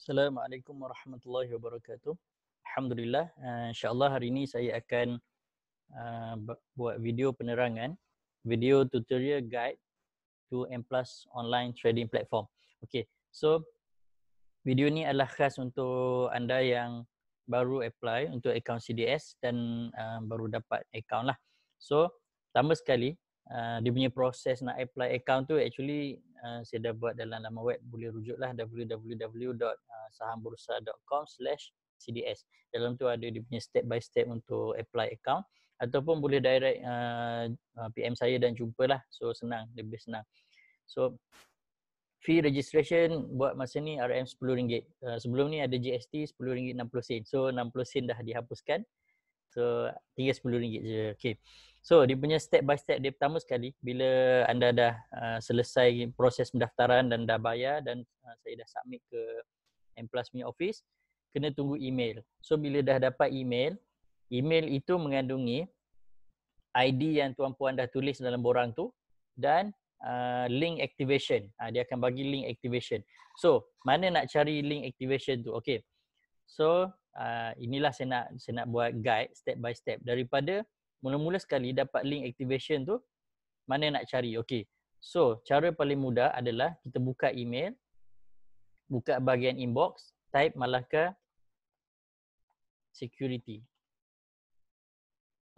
Assalamualaikum warahmatullahi wabarakatuh. Alhamdulillah, uh, insyaAllah hari ini saya akan uh, buat video penerangan, video tutorial guide to M Plus online trading platform. Okay, so video ni adalah khas untuk anda yang baru apply untuk account CDS dan uh, baru dapat account lah. So, pertama sekali, Ah, dia punya proses nak apply account tu actually uh, saya dah buat dalam laman web boleh rujuklah www.sahambursa.com slash CDS. Dalam tu ada dia punya step by step untuk apply account ataupun boleh direct uh, ah, PM saya dan jumpa lah. So senang, lebih senang. So fee registration buat masa ni RM10. Uh, sebelum ni ada GST RM10.60. So RM60 dah dihapuskan. So tinggal sepuluh ringgit je. Okay. So dia punya step by step dia pertama sekali bila anda dah uh, selesai proses pendaftaran dan dah bayar dan uh, saya dah submit ke M Plus punya office kena tunggu email. So bila dah dapat email, email itu mengandungi ID yang tuan puan dah tulis dalam borang tu dan uh, link activation. Uh, dia akan bagi link activation. So, mana nak cari link activation tu? Okay. So, Ah, inilah saya nak saya nak buat guide step by step daripada mula-mula sekali dapat link activation tu mana nak cari okey so cara paling mudah adalah kita buka email buka bahagian inbox type malaka security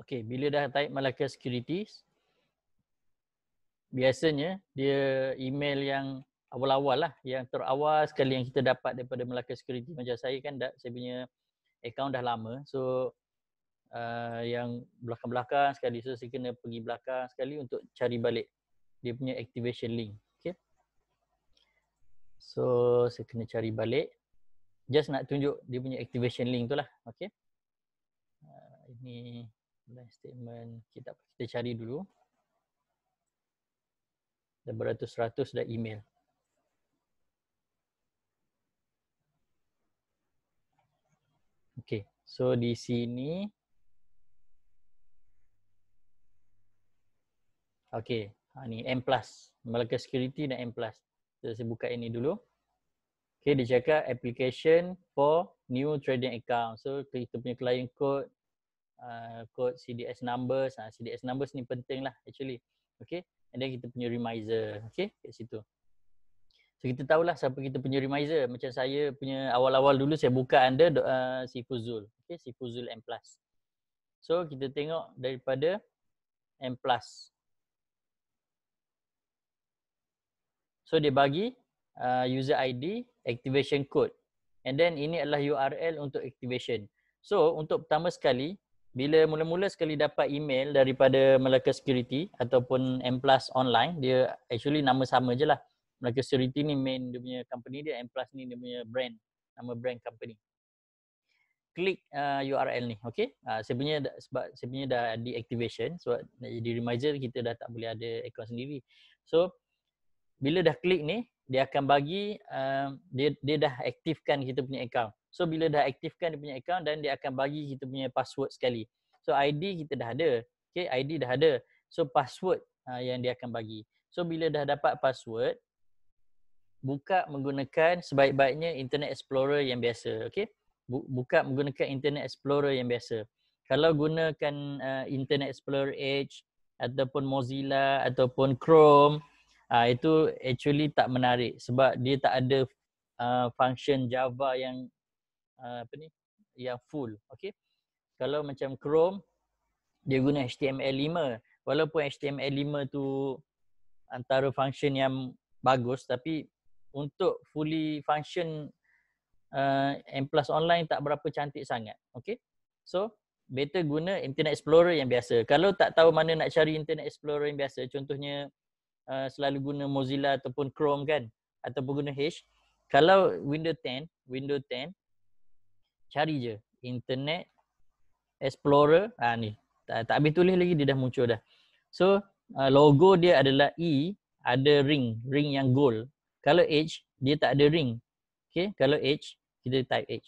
okey bila dah type malaka securities biasanya dia email yang awal-awal lah yang terawal sekali yang kita dapat daripada Melaka Security macam saya kan dah, saya punya account dah lama so uh, yang belakang-belakang sekali so saya kena pergi belakang sekali untuk cari balik dia punya activation link okay. so saya kena cari balik just nak tunjuk dia punya activation link tu lah okay. uh, ini last statement kita, kita cari dulu dah beratus-ratus dah email So di sini Okay ha, ni M plus Malaka security dan M plus so, Saya buka ini dulu Okay dia cakap application for new trading account So kita punya client code uh, Code CDS numbers ha, CDS numbers ni penting lah actually Okay and then kita punya reminder. Okay kat situ jadi kita tahulah siapa kita punya remiser. Macam saya punya awal-awal dulu saya buka under uh, Sifuzul. Okay, Sifuzul M+. So kita tengok daripada M+. So dia bagi uh, user ID, activation code. And then ini adalah URL untuk activation. So untuk pertama sekali, bila mula-mula sekali dapat email daripada Melaka Security ataupun M Online, dia actually nama sama je lah. Melaka Security ni main dia punya company dia M Plus ni dia punya brand nama brand company klik uh, URL ni okey uh, sebenarnya sebab sebenarnya dah deactivation sebab jadi reminder kita dah tak boleh ada account sendiri so bila dah klik ni dia akan bagi uh, dia dia dah aktifkan kita punya account so bila dah aktifkan dia punya account dan dia akan bagi kita punya password sekali so ID kita dah ada okey ID dah ada so password uh, yang dia akan bagi so bila dah dapat password buka menggunakan sebaik-baiknya internet explorer yang biasa okey buka menggunakan internet explorer yang biasa kalau gunakan uh, internet explorer edge ataupun mozilla ataupun chrome uh, itu actually tak menarik sebab dia tak ada uh, function java yang uh, apa ni yang full okey kalau macam chrome dia guna html5 walaupun html5 tu antara function yang bagus tapi untuk fully function uh, M Plus online tak berapa cantik sangat. Okay. So, better guna Internet Explorer yang biasa. Kalau tak tahu mana nak cari Internet Explorer yang biasa, contohnya uh, selalu guna Mozilla ataupun Chrome kan, ataupun guna Edge. Kalau Windows 10, Windows 10, cari je Internet Explorer. Ah ni, tak, tak habis tulis lagi dia dah muncul dah. So, uh, logo dia adalah E, ada ring, ring yang gold. Kalau H, dia tak ada ring. Okay, kalau H, kita type H.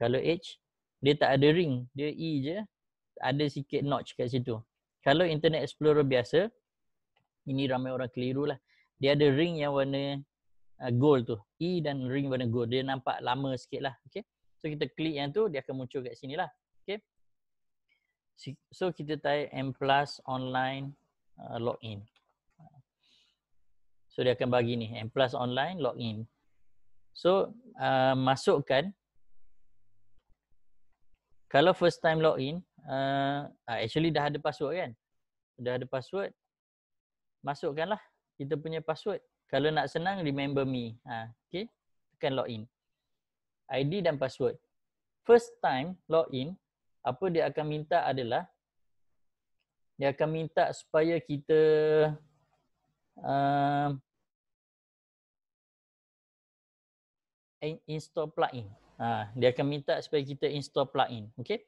Kalau H, dia tak ada ring. Dia E je. Ada sikit notch kat situ. Kalau Internet Explorer biasa, ini ramai orang keliru lah. Dia ada ring yang warna uh, gold tu. E dan ring warna gold. Dia nampak lama sikit lah. Okay. So kita klik yang tu, dia akan muncul kat sini lah. Okay. So kita type M plus online uh, login. So dia akan bagi ni M plus online login. So uh, masukkan kalau first time login uh, ah, actually dah ada password kan? Dah ada password. lah kita punya password. Kalau nak senang remember me. Ha, okay. Tekan login. ID dan password. First time login apa dia akan minta adalah dia akan minta supaya kita uh, install plugin. Uh, dia akan minta supaya kita install plugin. Okay.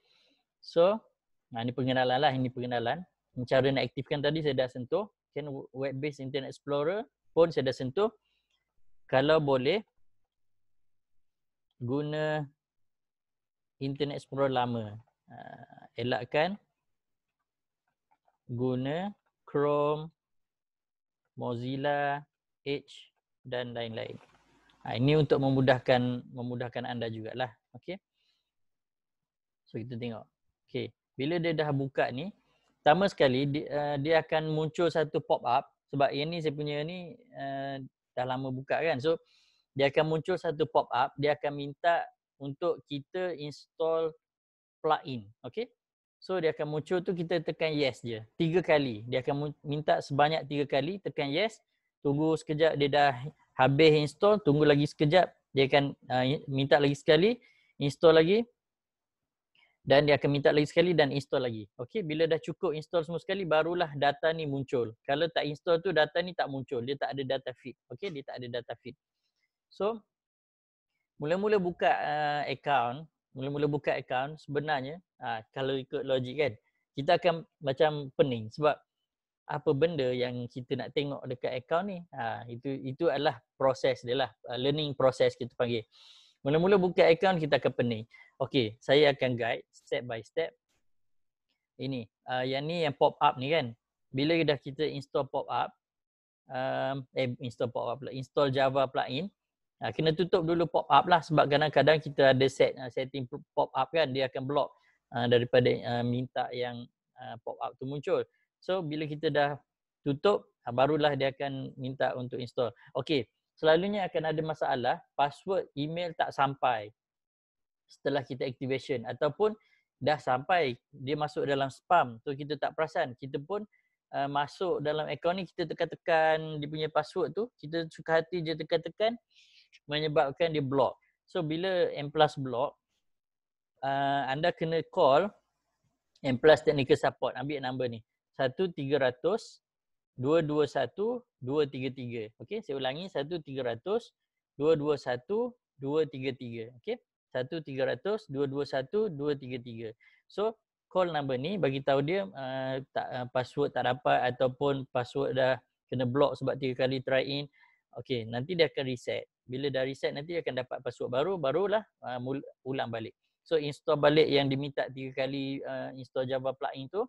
So, nah, ha, ini pengenalan lah. Ini pengenalan. Cara nak aktifkan tadi saya dah sentuh. Kan web-based internet explorer pun saya dah sentuh. Kalau boleh, guna internet explorer lama. Uh, elakkan guna Chrome Mozilla, Edge dan lain-lain. Ha, ini untuk memudahkan memudahkan anda juga lah, Okay. So kita tengok. Okay. Bila dia dah buka ni, pertama sekali dia, uh, dia akan muncul satu pop-up sebab yang ni saya punya ni uh, dah lama buka kan. So dia akan muncul satu pop-up, dia akan minta untuk kita install plugin. Okay. So dia akan muncul tu kita tekan yes je. Tiga kali. Dia akan minta sebanyak tiga kali. Tekan yes. Tunggu sekejap dia dah habis install. Tunggu lagi sekejap. Dia akan uh, minta lagi sekali. Install lagi. Dan dia akan minta lagi sekali dan install lagi. Okay. Bila dah cukup install semua sekali barulah data ni muncul. Kalau tak install tu data ni tak muncul. Dia tak ada data feed. Okay. Dia tak ada data feed. So Mula-mula buka uh, account mula-mula buka account sebenarnya uh, kalau ikut logik kan kita akan macam pening sebab apa benda yang kita nak tengok dekat account ni ha, itu itu adalah proses dia lah uh, learning process kita panggil mula-mula buka account kita akan pening okey saya akan guide step by step ini uh, yang ni yang pop up ni kan bila dah kita install pop up um, eh install pop up pula install java plugin kena tutup dulu pop up lah sebab kadang-kadang kita ada set ah, setting pop up kan dia akan block ah, daripada ah, minta yang pop up tu muncul. So bila kita dah tutup barulah dia akan minta untuk install. Okey, selalunya akan ada masalah password email tak sampai setelah kita activation ataupun dah sampai dia masuk dalam spam tu so, kita tak perasan kita pun uh, masuk dalam akaun ni kita tekan-tekan dia punya password tu kita suka hati je tekan-tekan menyebabkan dia block. So bila M plus block, uh, anda kena call M plus technical support. Ambil nombor ni. 1-300-221-233. Okay, saya ulangi. 1-300-221-233. Okay. 1-300-221-233. So, call nombor ni bagi tahu dia uh, tak, uh, password tak dapat ataupun password dah kena block sebab tiga kali try in. Okay, nanti dia akan reset bila dah reset nanti akan dapat password baru barulah uh, ulang balik so install balik yang diminta tiga kali uh, install java plugin tu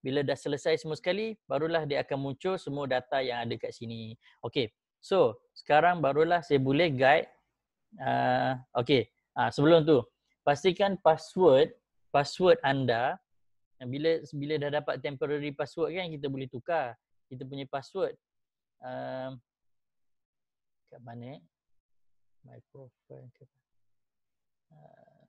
bila dah selesai semua sekali barulah dia akan muncul semua data yang ada kat sini Okay. so sekarang barulah saya boleh guide uh, okey uh, sebelum tu pastikan password password anda bila bila dah dapat temporary password kan kita boleh tukar kita punya password uh, kat mana eh? Microphone ke ah.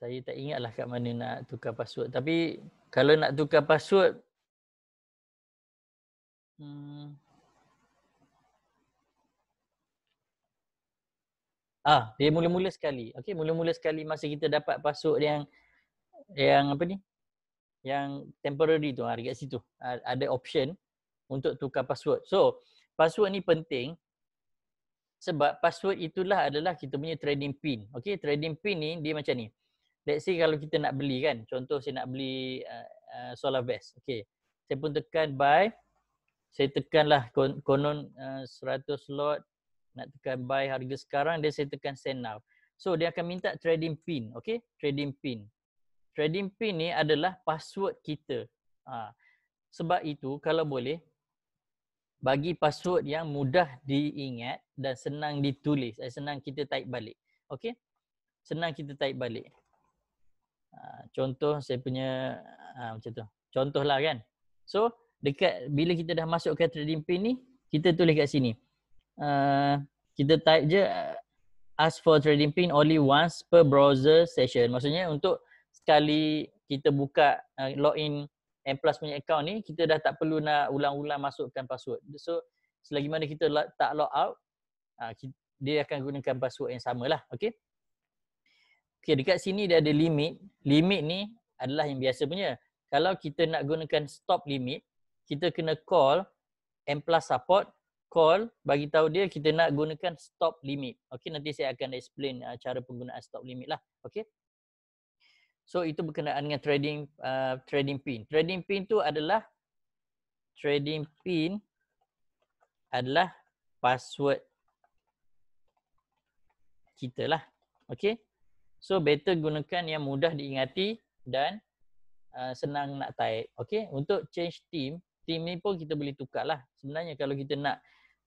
Saya tak ingat lah kat mana nak tukar password. Tapi kalau nak tukar password, Hmm. Ah, dia mula-mula sekali. Okey, mula-mula sekali masa kita dapat password yang yang apa ni? Yang temporary tu, ada ah, kat situ. Ah, ada option untuk tukar password. So, password ni penting sebab password itulah adalah kita punya trading pin. Okay, trading pin ni dia macam ni. Let's say kalau kita nak beli kan. Contoh saya nak beli uh, uh, solar vest. Okay. Saya pun tekan buy. Saya tekanlah kon- konon uh, 100 lot. Nak tekan buy harga sekarang. Dia saya tekan send now. So dia akan minta trading pin. Okay. Trading pin. Trading pin ni adalah password kita. Ha. Sebab itu kalau boleh bagi password yang mudah diingat dan senang ditulis. Eh, senang kita type balik. Okay? Senang kita type balik. Ha, contoh saya punya ha, macam tu. Contohlah kan. So dekat bila kita dah masuk ke trading pin ni, kita tulis kat sini. Uh, kita type je uh, ask for trading pin only once per browser session. Maksudnya untuk sekali kita buka uh, ha, login M Plus punya account ni kita dah tak perlu nak ulang-ulang masukkan password. So selagi mana kita tak log out, ah, dia akan gunakan password yang sama lah, okay? Okey dekat sini dia ada limit. Limit ni adalah yang biasa punya. Kalau kita nak gunakan stop limit, kita kena call M Plus support call bagi tahu dia kita nak gunakan stop limit. Okay, nanti saya akan explain ah, cara penggunaan stop limit lah. okay? So itu berkenaan dengan trading uh, trading pin. Trading pin tu adalah trading pin adalah password kita lah. Okay. So better gunakan yang mudah diingati dan uh, senang nak type. Okay. Untuk change team, team ni pun kita boleh tukar lah. Sebenarnya kalau kita nak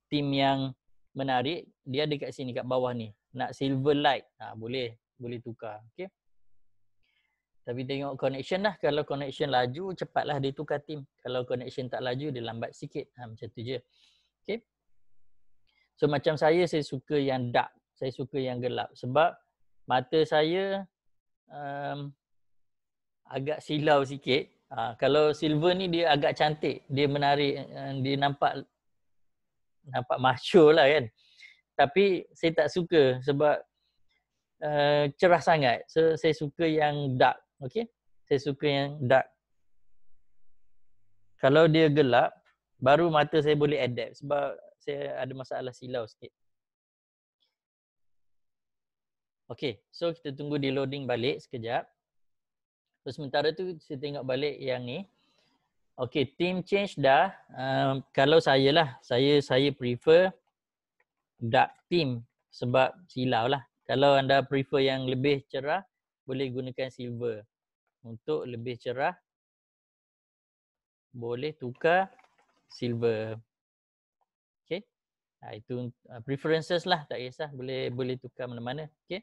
team yang menarik, dia ada kat sini, kat bawah ni. Nak silver light, ha, boleh. Boleh tukar. Okay. Tapi tengok connection lah. Kalau connection laju, cepatlah dia tukar tim. Kalau connection tak laju, dia lambat sikit. Ha, macam tu je. Okay. So macam saya, saya suka yang dark. Saya suka yang gelap. Sebab mata saya um, agak silau sikit. Ha, kalau silver ni dia agak cantik. Dia menarik. Eh, dia nampak nampak macho lah kan. Tapi saya tak suka sebab uh, cerah sangat. So saya suka yang dark. Okay, Saya suka yang dark. Kalau dia gelap, baru mata saya boleh adapt sebab saya ada masalah silau sikit. Okey, so kita tunggu di loading balik sekejap. So sementara tu saya tengok balik yang ni. Okey, team change dah. Um, kalau saya lah, saya saya prefer dark team sebab silau lah. Kalau anda prefer yang lebih cerah, boleh gunakan silver untuk lebih cerah boleh tukar silver. Okey. Ha, itu uh, preferences lah tak kisah boleh boleh tukar mana-mana. Okey.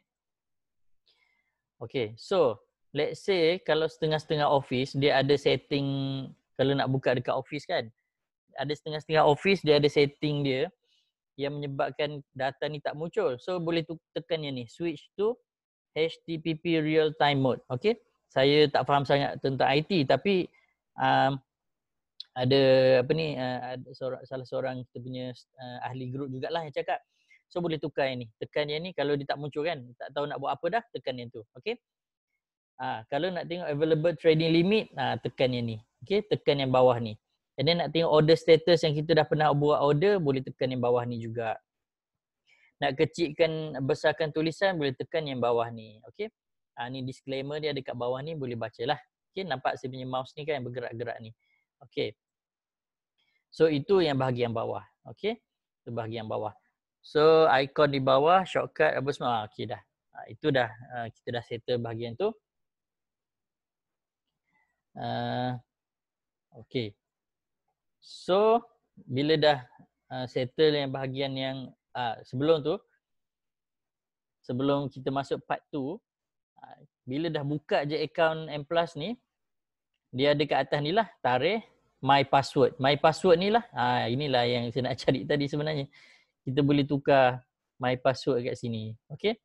Okey. So let's say kalau setengah-setengah office dia ada setting kalau nak buka dekat office kan. Ada setengah-setengah office dia ada setting dia yang menyebabkan data ni tak muncul. So boleh tu, tekan yang ni switch tu HTTP real time mode. Okey saya tak faham sangat tentang IT tapi um, ada apa ni uh, ada seorang, salah seorang kita punya uh, ahli grup jugalah yang cakap so boleh tukar yang ni tekan yang ni kalau dia tak muncul kan tak tahu nak buat apa dah tekan yang tu okey ah uh, kalau nak tengok available trading limit ah uh, tekan yang ni okey tekan yang bawah ni and then nak tengok order status yang kita dah pernah buat order boleh tekan yang bawah ni juga nak kecilkan besarkan tulisan boleh tekan yang bawah ni okey uh, ni disclaimer dia dekat bawah ni boleh baca lah. Okay, nampak saya punya mouse ni kan yang bergerak-gerak ni. Okay, So itu yang bahagian bawah. Okay, Itu bahagian bawah. So icon di bawah, shortcut apa semua. Ah, dah. Ah, itu dah uh, kita dah settle bahagian tu. Uh, Okey. So bila dah uh, settle yang bahagian yang uh, sebelum tu sebelum kita masuk part Ha, bila dah buka je account M Plus ni dia ada kat atas ni lah tarikh my password my password ni lah ha, inilah yang saya nak cari tadi sebenarnya kita boleh tukar my password kat sini okay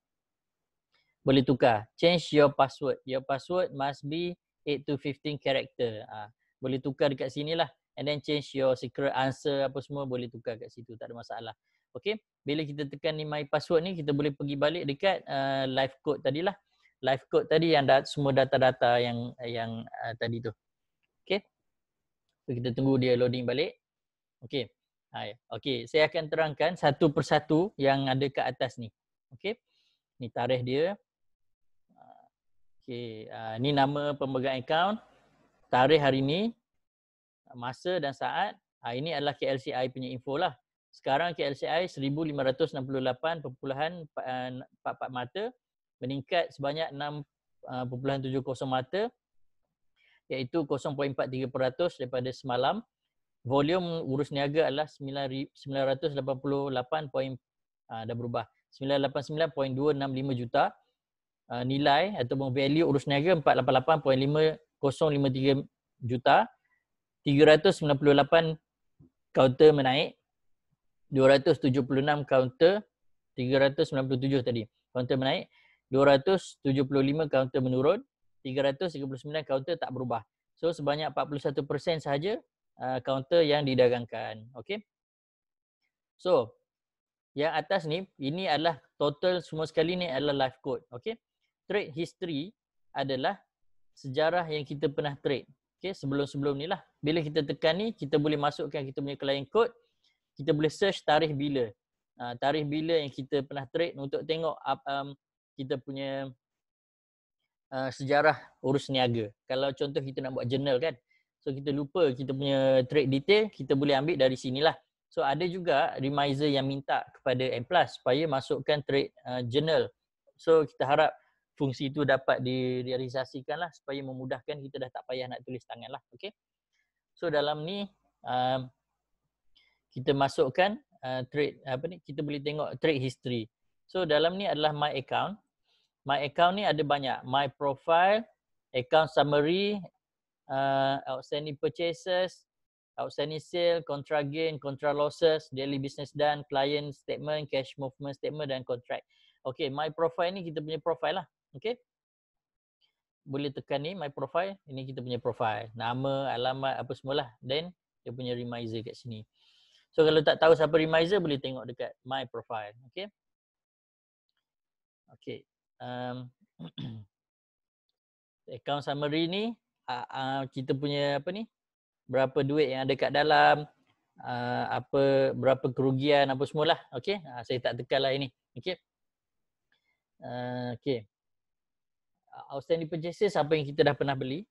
boleh tukar change your password your password must be 8 to 15 character ha, boleh tukar dekat sini lah and then change your secret answer apa semua boleh tukar kat situ tak ada masalah okay bila kita tekan ni my password ni kita boleh pergi balik dekat uh, live code tadi lah Live code tadi yang dat, semua data-data yang yang uh, tadi tu. Okey. kita tunggu dia loading balik. Okey. Hai. Okey, saya akan terangkan satu persatu yang ada kat atas ni. Okey. Ni tarikh dia. Okey, uh, ni nama pemegang account, tarikh hari ni, masa dan saat. Ha, ini adalah KLCI punya info lah. Sekarang KLCI 1568.44 uh, mata meningkat sebanyak 6.70 uh, mata iaitu 0.43% daripada semalam. Volume urus niaga adalah 988 poin uh, dah berubah. 989.265 juta uh, nilai ataupun value urus niaga 488.5053 juta 398 kaunter menaik 276 kaunter 397 tadi kaunter menaik 275 kaunter menurun, 339 kaunter tak berubah. So sebanyak 41% sahaja uh, kaunter yang didagangkan. Okay. So yang atas ni, ini adalah total semua sekali ni adalah live code. Okay. Trade history adalah sejarah yang kita pernah trade. Okay, sebelum-sebelum ni lah. Bila kita tekan ni, kita boleh masukkan kita punya client code. Kita boleh search tarikh bila. Uh, tarikh bila yang kita pernah trade untuk tengok um, kita punya uh, sejarah urus niaga. Kalau contoh kita nak buat journal kan, so kita lupa kita punya trade detail, kita boleh ambil dari sinilah. So ada juga remiser yang minta kepada M Plus supaya masukkan trade uh, journal. So kita harap fungsi itu dapat direalisasikan lah supaya memudahkan kita dah tak payah nak tulis tangan lah. Okay. So dalam ni um, kita masukkan uh, trade apa ni kita boleh tengok trade history. So dalam ni adalah my account my account ni ada banyak my profile account summary uh, outstanding purchases outstanding sale contra gain contra losses daily business done client statement cash movement statement dan contract okay my profile ni kita punya profile lah okay boleh tekan ni my profile ini kita punya profile nama alamat apa lah. then kita punya reminder kat sini so kalau tak tahu siapa reminder boleh tengok dekat my profile okay Okay, um, account summary ni uh, uh, kita punya apa ni berapa duit yang ada kat dalam uh, apa berapa kerugian apa semualah okey uh, saya tak lah ini okey uh, okey outstanding purchases apa yang kita dah pernah beli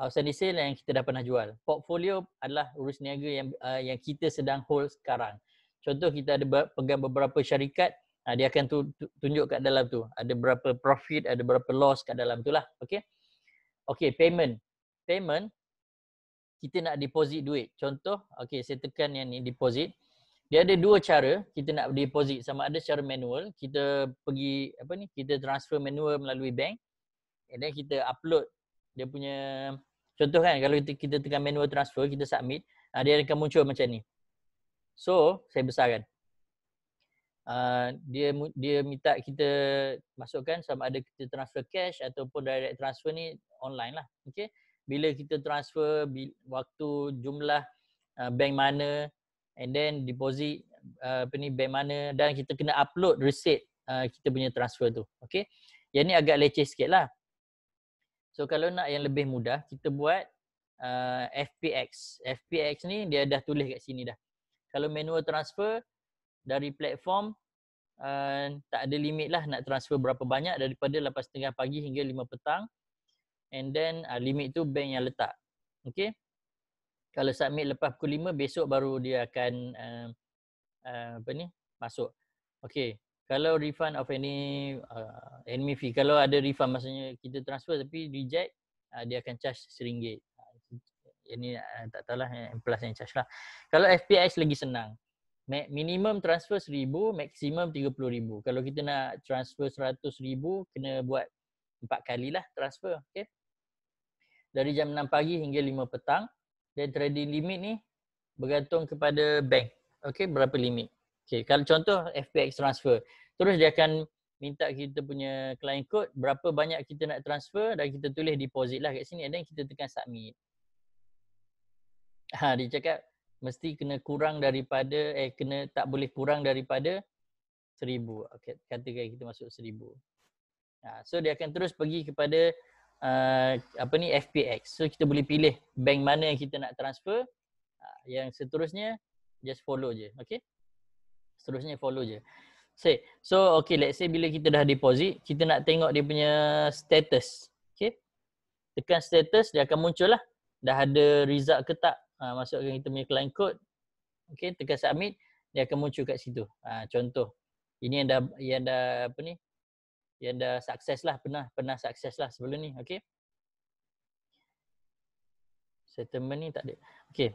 outstanding sale yang kita dah pernah jual portfolio adalah urus niaga yang uh, yang kita sedang hold sekarang contoh kita ada pegang beberapa syarikat uh, dia akan tu, tu, tunjuk kat dalam tu ada berapa profit ada berapa loss kat dalam tu lah okay okey payment payment kita nak deposit duit contoh okay, saya tekan yang ni deposit dia ada dua cara kita nak deposit sama ada secara manual kita pergi apa ni kita transfer manual melalui bank and then kita upload dia punya contoh kan kalau kita, kita tekan manual transfer kita submit ah, dia akan muncul macam ni so saya besarkan uh, dia dia minta kita masukkan sama ada kita transfer cash ataupun direct transfer ni online lah okey bila kita transfer waktu jumlah uh, bank mana and then deposit uh, apa ni bank mana dan kita kena upload receipt uh, kita punya transfer tu okey yang ni agak leceh sikit lah so kalau nak yang lebih mudah kita buat uh, FPX FPX ni dia dah tulis kat sini dah kalau manual transfer dari platform uh, tak ada limit lah nak transfer berapa banyak daripada 8.30 pagi hingga 5 petang and then uh, limit tu bank yang letak okay kalau submit lepas pukul 5 besok baru dia akan uh, uh, apa ni masuk okay kalau refund of any uh, enemy fee kalau ada refund maksudnya kita transfer tapi reject uh, dia akan charge RM1 ah, ini tak tahulah yang eh, plus yang charge lah kalau FPS lagi senang minimum transfer seribu, maksimum tiga puluh ribu. kalau kita nak transfer seratus ribu, kena buat empat kali lah transfer Okay, dari jam enam pagi hingga lima petang dan trading limit ni bergantung kepada bank Okay, berapa limit Okay, kalau contoh FPX transfer terus dia akan minta kita punya client code berapa banyak kita nak transfer dan kita tulis deposit lah kat sini and then kita tekan submit ha dia cakap mesti kena kurang daripada eh kena tak boleh kurang daripada 1000 okey katakan kita masuk seribu. nah ha, so dia akan terus pergi kepada uh, apa ni FPX so kita boleh pilih bank mana yang kita nak transfer uh, yang seterusnya just follow je okay? seterusnya follow je say so okay, let's say bila kita dah deposit kita nak tengok dia punya status Okay, tekan status dia akan muncul lah dah ada result ke tak Ah, masukkan kita punya client code okey tekan submit dia akan muncul kat situ ha, contoh ini yang dah yang dah apa ni yang dah sukses lah pernah pernah sukses lah sebelum ni okey settlement ni tak ada okey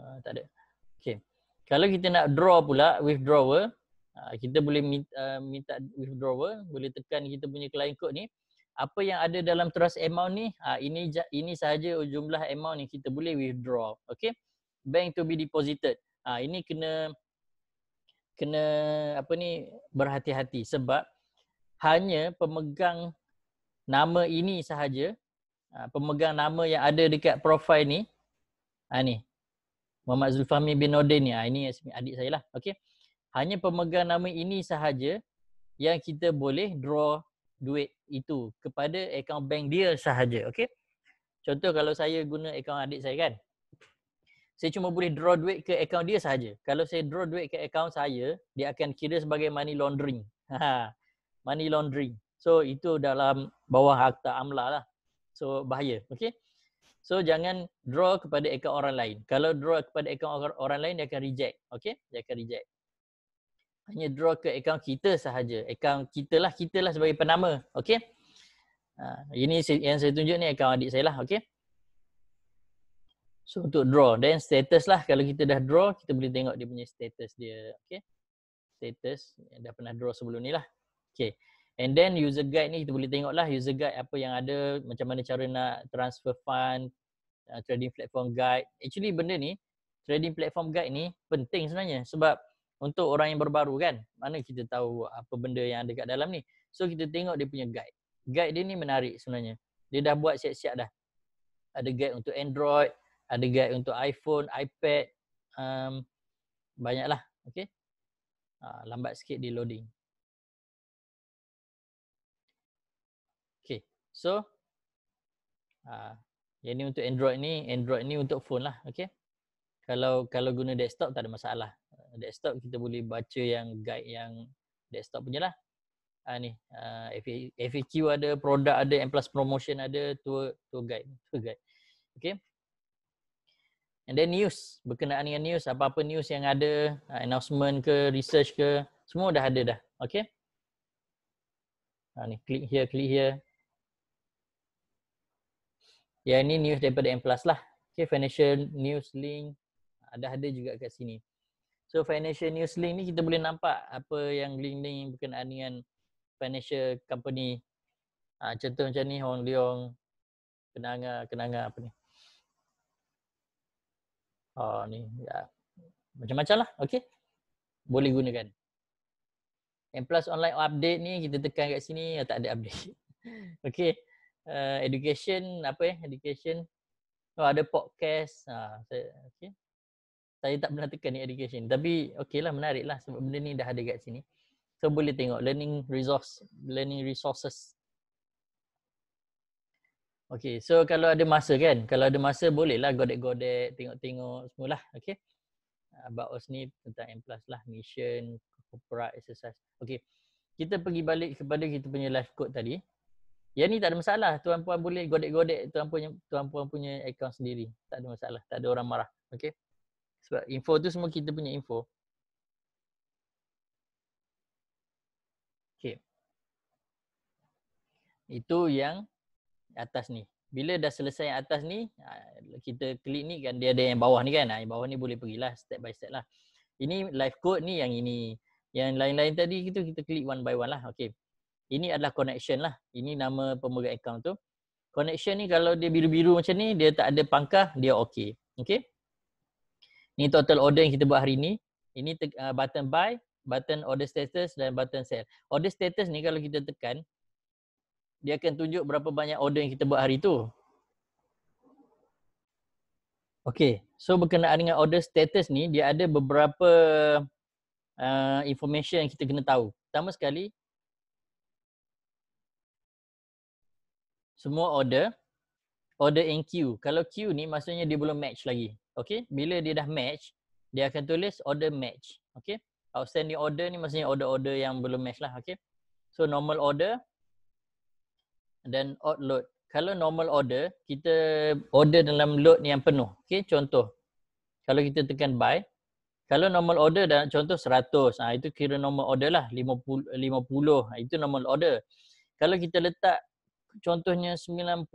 ha, tak ada okey kalau kita nak draw pula withdrawer kita boleh minta, minta withdrawer boleh tekan kita punya client code ni apa yang ada dalam trust amount ni ha, ini ini sahaja jumlah amount yang kita boleh withdraw okey bank to be deposited ha, ini kena kena apa ni berhati-hati sebab hanya pemegang nama ini sahaja ha, pemegang nama yang ada dekat profil ni ha, ni Muhammad Zulfahmi bin Odin ni ha, ini adik saya lah okey hanya pemegang nama ini sahaja yang kita boleh draw duit itu kepada akaun bank dia sahaja. Okay? Contoh kalau saya guna akaun adik saya kan. Saya cuma boleh draw duit ke akaun dia sahaja. Kalau saya draw duit ke akaun saya, dia akan kira sebagai money laundering. Ha, money laundering. So itu dalam bawah akta amla lah. So bahaya. Okay? So jangan draw kepada akaun orang lain. Kalau draw kepada akaun orang lain, dia akan reject. Okay? Dia akan reject hanya draw ke akaun kita sahaja. Akaun kita lah, kita lah sebagai penama. Okay. Ha, ini yang saya tunjuk ni akaun adik saya lah. Okay. So untuk draw. Then status lah. Kalau kita dah draw, kita boleh tengok dia punya status dia. Okay. Status dah pernah draw sebelum ni lah. Okay. And then user guide ni kita boleh tengok lah user guide apa yang ada. Macam mana cara nak transfer fund. Uh, trading platform guide. Actually benda ni, trading platform guide ni penting sebenarnya. Sebab untuk orang yang berbaru kan mana kita tahu apa benda yang ada kat dalam ni so kita tengok dia punya guide guide dia ni menarik sebenarnya dia dah buat siap-siap dah ada guide untuk android ada guide untuk iphone ipad um, banyaklah Okay, ha, lambat sikit di loading Okay, so ha, yang ni untuk android ni android ni untuk phone lah Okay, kalau kalau guna desktop tak ada masalah desktop kita boleh baca yang guide yang desktop punya lah uh, ni uh, ah, FAQ ada produk ada M+ plus promotion ada tour tour guide tour guide okay and then news berkenaan dengan news apa-apa news yang ada uh, announcement ke research ke semua dah ada dah okay Ha, ni click here, click here. Ya ini news daripada M Plus lah. Okay, financial news link ada ada juga kat sini. So financial news link ni kita boleh nampak apa yang link-link berkenaan dengan financial company ha, Contoh macam ni Hong Leong Kenanga, Kenanga apa ni Oh ni ya. Macam-macam lah okay Boleh gunakan And plus online update ni kita tekan kat sini tak ada update Okay uh, ah, education apa ya education Oh ada podcast ha, okay saya tak pernah ni education tapi okeylah menariklah menarik lah sebab benda ni dah ada kat sini so boleh tengok learning resource learning resources Okey, so kalau ada masa kan, kalau ada masa boleh lah godek-godek, tengok-tengok semua lah. Okay, about us ni tentang M lah, mission, corporate exercise. Okey, kita pergi balik kepada kita punya live code tadi. Yang ni tak ada masalah, tuan-puan boleh godek-godek tuan-puan punya, tuan-puan punya account sendiri. Tak ada masalah, tak ada orang marah. okey. Sebab info tu semua kita punya info. Okay. Itu yang atas ni. Bila dah selesai yang atas ni, ah, kita klik ni kan dia ada yang bawah ni kan. Ah, yang bawah ni boleh pergilah step by step lah. Ini live code ni yang ini. Yang lain-lain tadi kita kita klik one by one lah. Okay. Ini adalah connection lah. Ini nama pemegang account tu. Connection ni kalau dia biru-biru macam ni, dia tak ada pangkah, dia okay. Okay. Ini total order yang kita buat hari ni ini uh, button buy button order status dan button sell order status ni kalau kita tekan dia akan tunjuk berapa banyak order yang kita buat hari tu Okay, so berkenaan dengan order status ni dia ada beberapa uh, information yang kita kena tahu. Pertama sekali semua order order in queue. Kalau queue ni maksudnya dia belum match lagi. Okay, bila dia dah match, dia akan tulis order match. Okay, outstanding order ni maksudnya order-order yang belum match lah. Okay, so normal order dan odd load. Kalau normal order, kita order dalam load ni yang penuh. Okay, contoh. Kalau kita tekan buy, kalau normal order dah contoh 100, ha, itu kira normal order lah, 50, 50 ha, itu normal order. Kalau kita letak contohnya 96,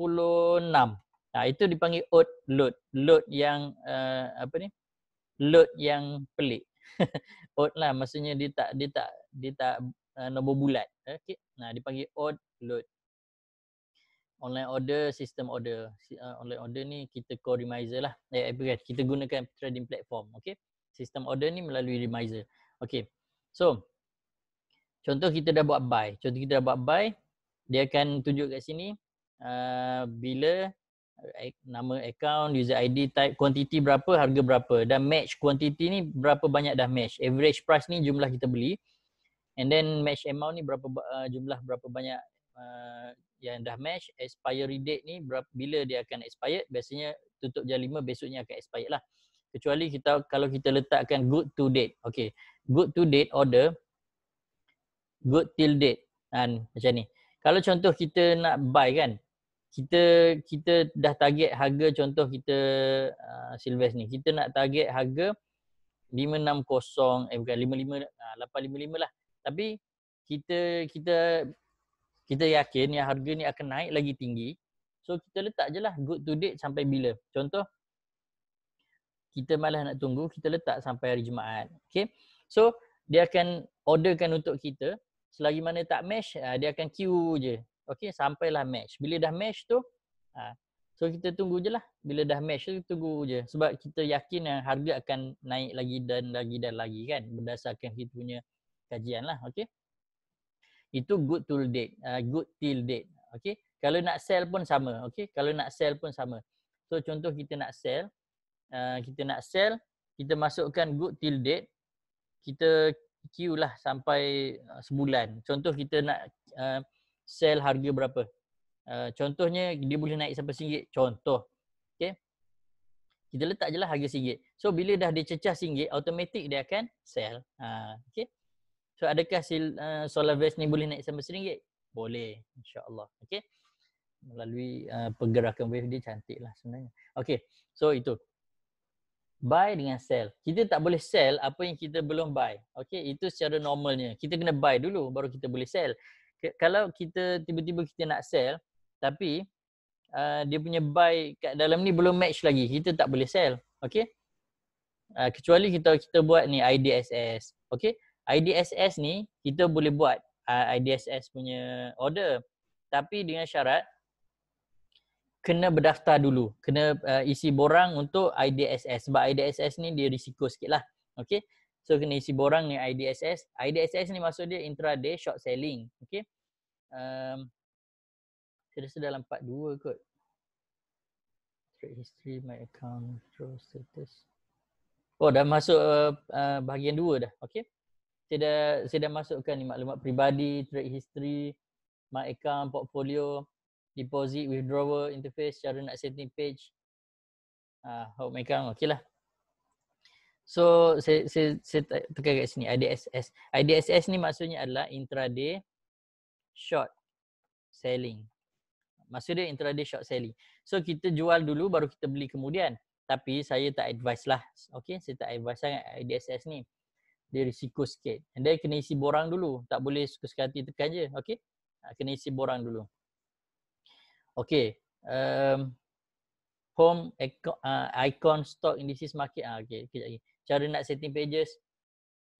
Ha, itu dipanggil oat load. Load yang uh, apa ni? Load yang pelik. oat lah maksudnya dia tak dia tak dia tak uh, nombor bulat. Okey. Nah dipanggil oat load. Online order, sistem order. Uh, online order ni kita call remiser lah. Eh, kan? kita gunakan trading platform. Okey. Sistem order ni melalui remiser. Okey. So, contoh kita dah buat buy. Contoh kita dah buat buy. Dia akan tunjuk kat sini. Uh, bila nama account, user ID type, quantity berapa, harga berapa dan match quantity ni berapa banyak dah match. Average price ni jumlah kita beli. And then match amount ni berapa uh, jumlah berapa banyak uh, yang dah match, expiry date ni berapa, bila dia akan expire, biasanya tutup jam lima besoknya akan expire lah. Kecuali kita kalau kita letakkan good to date. Okay. Good to date order good till date. Dan macam ni. Kalau contoh kita nak buy kan, kita kita dah target harga contoh kita uh, Silves ni kita nak target harga 560 eh bukan 55 uh, 855 lah tapi kita kita kita yakin yang harga ni akan naik lagi tinggi so kita letak je lah good to date sampai bila contoh kita malah nak tunggu kita letak sampai hari Jumaat okay so dia akan orderkan untuk kita selagi mana tak match ah, dia akan queue je Okey, sampailah match. Bila dah match tu, ha, so kita tunggu je lah. Bila dah match tu, tunggu je. Sebab kita yakin yang harga akan naik lagi dan lagi dan lagi kan. Berdasarkan kita punya kajian lah. Okey. Itu good till date. Uh, good till date. Okey. Kalau nak sell pun sama. Okey. Kalau nak sell pun sama. So contoh kita nak sell. Uh, kita nak sell. Kita masukkan good till date. Kita queue lah sampai ha, sebulan. Contoh kita nak uh, sell harga berapa. Uh, contohnya dia boleh naik sampai RM1. Contoh. Okay. Kita letak je lah harga RM1. So bila dah dia cecah RM1, automatic dia akan sell. Uh, ha, okay. So adakah sil, uh, solar vest ni boleh naik sampai RM1? Boleh. InsyaAllah. Okay. Melalui uh, pergerakan wave dia cantik lah sebenarnya. Okay. So itu. Buy dengan sell. Kita tak boleh sell apa yang kita belum buy. Okay. Itu secara normalnya. Kita kena buy dulu baru kita boleh sell kalau kita tiba-tiba kita nak sell tapi uh, dia punya buy kat dalam ni belum match lagi kita tak boleh sell okey uh, kecuali kita kita buat ni IDSS okey IDSS ni kita boleh buat uh, IDSS punya order tapi dengan syarat kena berdaftar dulu kena uh, isi borang untuk IDSS sebab IDSS ni dia risiko sikit lah okey So kena isi borang ni IDSS. IDSS ni maksud dia intraday short selling. Okay. Um, saya rasa dalam part 2 kot. Trade history, my account, draw status. Oh dah masuk uh, uh, bahagian 2 dah. Okay. Saya dah, saya dah masukkan ni maklumat peribadi, trade history, my account, portfolio, deposit, withdrawal, interface, cara nak setting page. Ah, uh, hope my account. Okay lah. So saya saya, saya tekan kat sini IDSS. IDSS ni maksudnya adalah intraday short selling. Maksudnya intraday short selling. So kita jual dulu baru kita beli kemudian. Tapi saya tak advise lah. Okay, saya tak advise sangat IDSS ni. Dia risiko sikit. Dia kena isi borang dulu. Tak boleh suka-suka hati tekan je. Okay. Ha, kena isi borang dulu. Okay. Um, home uh, icon stock indices market ah okey kejap lagi cara nak setting pages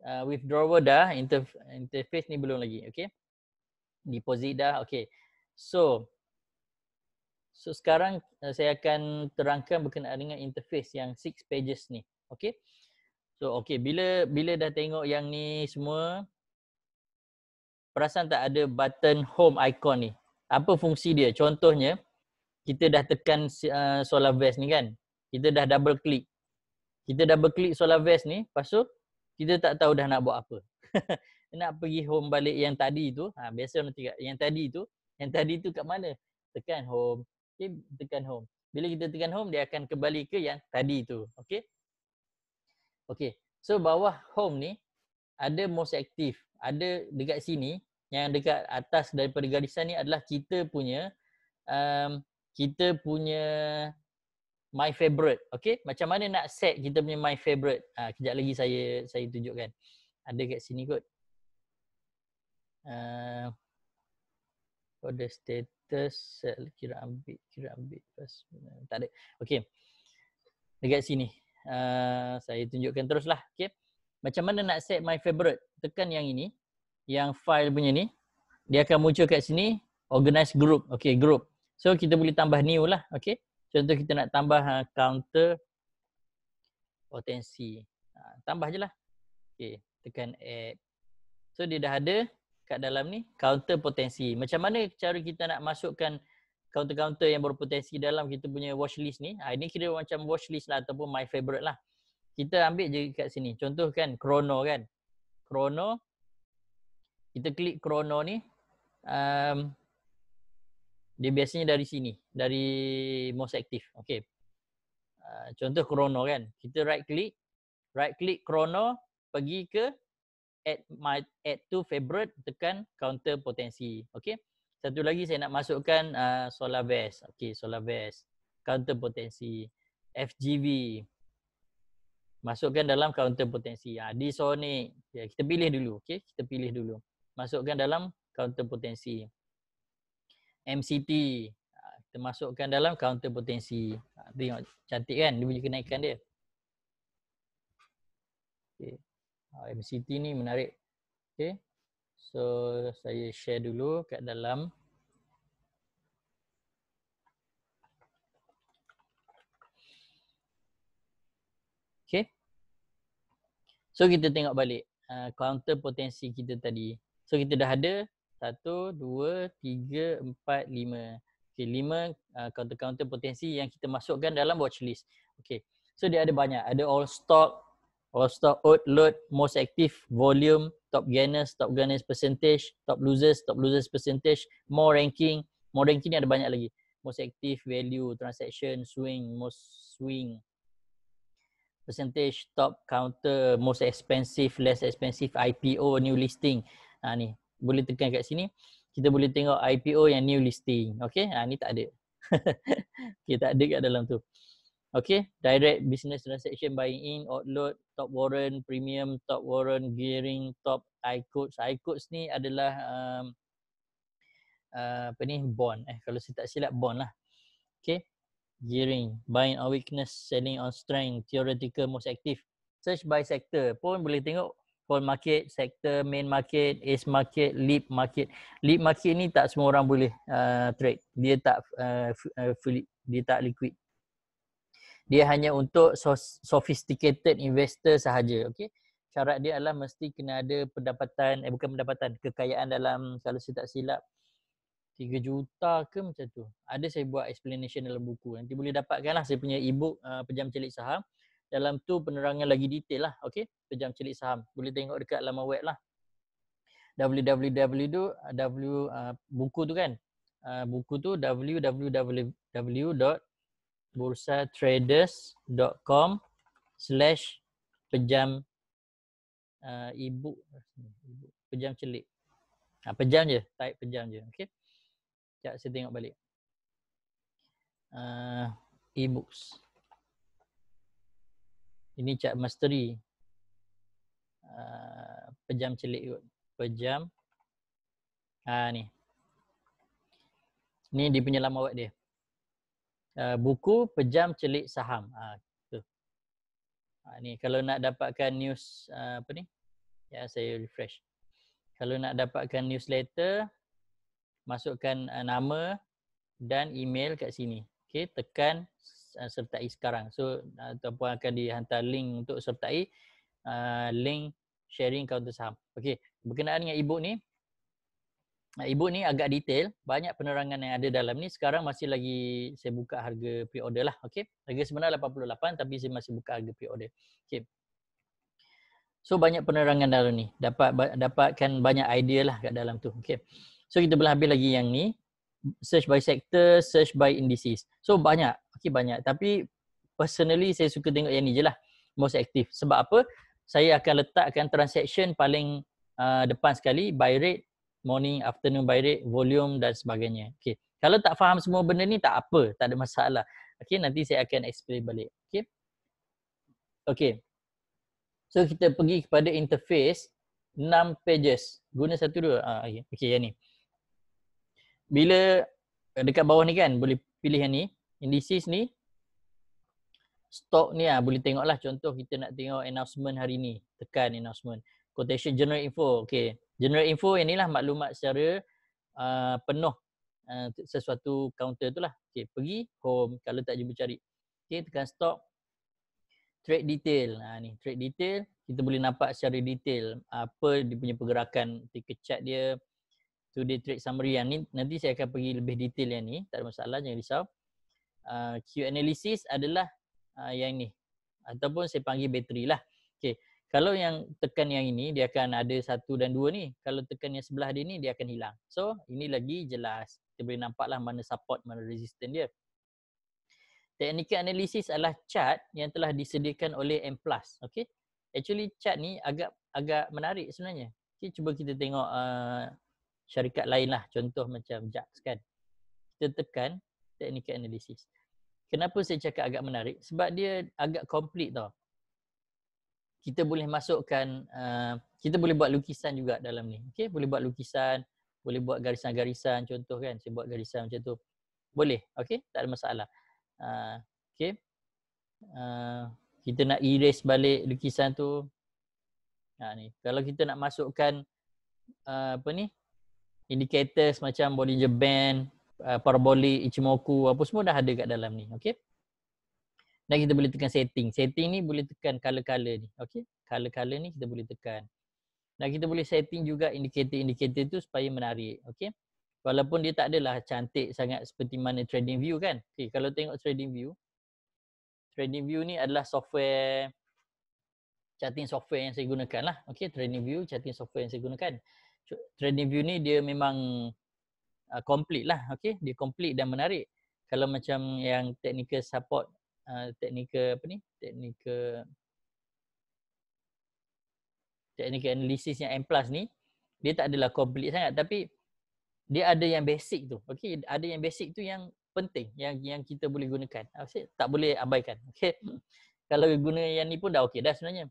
uh, withdrawal dah interf- interface ni belum lagi okey deposit dah okey so so sekarang uh, saya akan terangkan berkenaan dengan interface yang six pages ni okey so okey bila bila dah tengok yang ni semua perasan tak ada button home icon ni apa fungsi dia contohnya kita dah tekan uh, solar vest ni kan kita dah double click kita double click solar vest ni lepas tu kita tak tahu dah nak buat apa nak pergi home balik yang tadi tu ha, biasa nanti yang tadi tu yang tadi tu kat mana tekan home okay, tekan home bila kita tekan home dia akan kembali ke yang tadi tu Okay. Okay. so bawah home ni ada most active ada dekat sini yang dekat atas daripada garisan ni adalah kita punya um, kita punya my favorite. Okay, macam mana nak set kita punya my favorite? Ha, kejap lagi saya saya tunjukkan. Ada kat sini kot. Ha, uh, order status, set kira ambil, kira ambil. Pas, tak ada. Okay. Dekat sini. Uh, saya tunjukkan teruslah. Okay. Macam mana nak set my favorite? Tekan yang ini. Yang file punya ni. Dia akan muncul kat sini. Organize group. Okay, group. So kita boleh tambah new lah. Okay. Contoh kita nak tambah uh, counter potensi. Uh, tambah je lah. Okay. Tekan add. So dia dah ada kat dalam ni counter potensi. Macam mana cara kita nak masukkan counter-counter yang berpotensi dalam kita punya watchlist ni. Uh, ini kira macam watchlist lah ataupun my favorite lah. Kita ambil je kat sini. Contoh kan chrono kan. Chrono. Kita klik chrono ni. Um, dia biasanya dari sini dari most active okey uh, ah, contoh chrono kan kita right click right click chrono pergi ke add my add to favorite tekan counter potensi okey satu lagi saya nak masukkan uh, solar vest okey solar vest counter potensi fgv masukkan dalam counter potensi ah uh, disonic ya kita pilih dulu okey kita pilih dulu masukkan dalam counter potensi MCT ha, kita masukkan dalam counter potensi. Ha, tengok cantik kan dia punya kenaikan dia. Okey. Ha, MCT ni menarik. Okey. So saya share dulu kat dalam Okey. So kita tengok balik uh, counter potensi kita tadi. So kita dah ada satu, dua, tiga, empat, lima. Okay, lima uh, ah, counter-counter potensi yang kita masukkan dalam watchlist. Okay, so dia ada banyak. Ada all stock, all stock, out, load, most active, volume, top gainers, top gainers percentage, top losers, top losers percentage, more ranking. More ranking ni ada banyak lagi. Most active, value, transaction, swing, most swing, percentage, top counter, most expensive, less expensive, IPO, new listing. Ha, ni boleh tekan kat sini kita boleh tengok IPO yang new listing okay? ha ni tak ada kita okay, ada kat dalam tu Okay, direct business transaction buying in outload top warrant premium top warrant gearing top i codes i codes ni adalah um, uh, apa ni bond eh kalau saya tak silap bond lah Okay, gearing buying on weakness selling on strength theoretical most active search by sector pun boleh tengok call market, sector main market, ace market, lead market. Lead market ni tak semua orang boleh uh, trade. Dia tak uh, uh dia tak liquid. Dia hanya untuk sophisticated investor sahaja, okey. Syarat dia adalah mesti kena ada pendapatan, eh bukan pendapatan, kekayaan dalam kalau saya tak silap 3 juta ke macam tu. Ada saya buat explanation dalam buku. Nanti boleh dapatkan lah. saya punya e-book uh, pejam celik saham dalam tu penerangan lagi detail lah okay? pejam celik saham boleh tengok dekat laman web lah www w uh, buku tu kan uh, buku tu www.bursatraders.com slash pejam uh, ibu pejam celik ha, pejam je type pejam je okay? sekejap saya tengok balik uh, e-books ini cat mastery. Uh, ah, pejam celik kot. Pejam. Ah uh, ni. Ni dia punya lama web dia. Uh, buku pejam celik saham. Ah uh, tu. Uh, ni kalau nak dapatkan news uh, apa ni? Ya saya refresh. Kalau nak dapatkan newsletter masukkan uh, nama dan email kat sini. Okey, tekan Uh, sertai sekarang. So uh, tuan-puan akan dihantar link untuk sertai uh, link sharing kaunter saham. Okey, berkenaan dengan ibu ni Ibu uh, ni agak detail, banyak penerangan yang ada dalam ni. Sekarang masih lagi saya buka harga pre-order lah. Okay. Harga sebenarnya 88 tapi saya masih buka harga pre-order. Okay. So banyak penerangan dalam ni. Dapat dapatkan banyak idea lah kat dalam tu. Okay. So kita boleh habis lagi yang ni. Search by sector, search by indices. So banyak. Okay banyak tapi personally saya suka tengok yang ni je lah most active sebab apa saya akan letakkan transaction paling uh, depan sekali buy rate morning afternoon buy rate volume dan sebagainya okey kalau tak faham semua benda ni tak apa tak ada masalah okey nanti saya akan explain balik okey okey so kita pergi kepada interface 6 pages guna satu dua ah uh, okey okey yang ni bila dekat bawah ni kan boleh pilih yang ni indices ni stok ni ah boleh tengok lah. contoh kita nak tengok announcement hari ni tekan announcement quotation general info okey general info inilah maklumat secara uh, penuh uh, sesuatu counter tu lah okey pergi home kalau tak jumpa cari okey tekan stok. trade detail ha ni trade detail kita boleh nampak secara detail apa dia punya pergerakan ticker chart dia today trade summary yang ni nanti saya akan pergi lebih detail yang ni tak ada masalah jangan risau Uh, Q analysis adalah uh, yang ni ataupun saya panggil bateri lah. Okay. Kalau yang tekan yang ini dia akan ada satu dan dua ni. Kalau tekan yang sebelah dia ni dia akan hilang. So ini lagi jelas. Kita boleh nampaklah mana support mana resistance dia. Technical analisis adalah chart yang telah disediakan oleh M+. Okay. Actually chart ni agak agak menarik sebenarnya. Okay, cuba kita tengok uh, syarikat lain lah. Contoh macam Jax kan. Kita tekan technical analisis. Kenapa saya cakap agak menarik? Sebab dia agak komplit tau. Kita boleh masukkan, uh, kita boleh buat lukisan juga dalam ni. Okay, boleh buat lukisan, boleh buat garisan-garisan contoh kan. Saya buat garisan macam tu. Boleh, okay? Tak ada masalah. Uh, okay. Uh, kita nak erase balik lukisan tu. Nah, ni. Kalau kita nak masukkan uh, apa ni? Indicators macam body band Uh, parabolik, ichimoku apa semua dah ada kat dalam ni. okay? Dan kita boleh tekan setting. Setting ni boleh tekan color-color ni. okay? Color-color ni kita boleh tekan. Dan kita boleh setting juga indikator-indikator tu supaya menarik. okay? Walaupun dia tak adalah cantik sangat seperti mana trading view kan. Okay, kalau tengok trading view. Trading view ni adalah software chatting software yang saya gunakan lah. okay? trading view chatting software yang saya gunakan. Trading view ni dia memang uh, complete lah okay? dia complete dan menarik kalau macam yang technical support uh, technical apa ni technical technical analysis yang M plus ni dia tak adalah complete sangat tapi dia ada yang basic tu okay? ada yang basic tu yang penting yang yang kita boleh gunakan Maksud, ah, tak boleh abaikan Okay? kalau guna yang ni pun dah okay. dah sebenarnya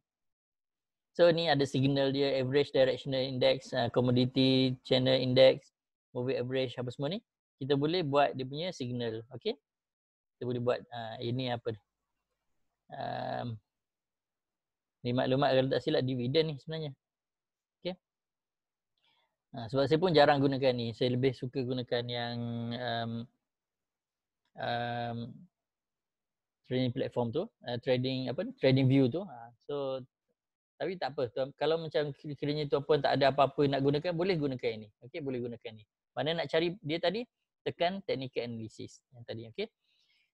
So ni ada signal dia, average directional index, uh, commodity channel index, moving average apa semua ni kita boleh buat dia punya signal okey kita boleh buat uh, ini apa ni um, ni maklumat kalau tak silap dividend ni sebenarnya okey uh, sebab saya pun jarang gunakan ni saya lebih suka gunakan yang um, um, trading platform tu uh, trading apa ni trading view tu uh, so tapi tak apa kalau macam kira-kira tuan puan tak ada apa-apa nak gunakan boleh gunakan ini okey boleh gunakan ini. Mana nak cari dia tadi? Tekan technical analysis yang tadi. Okay.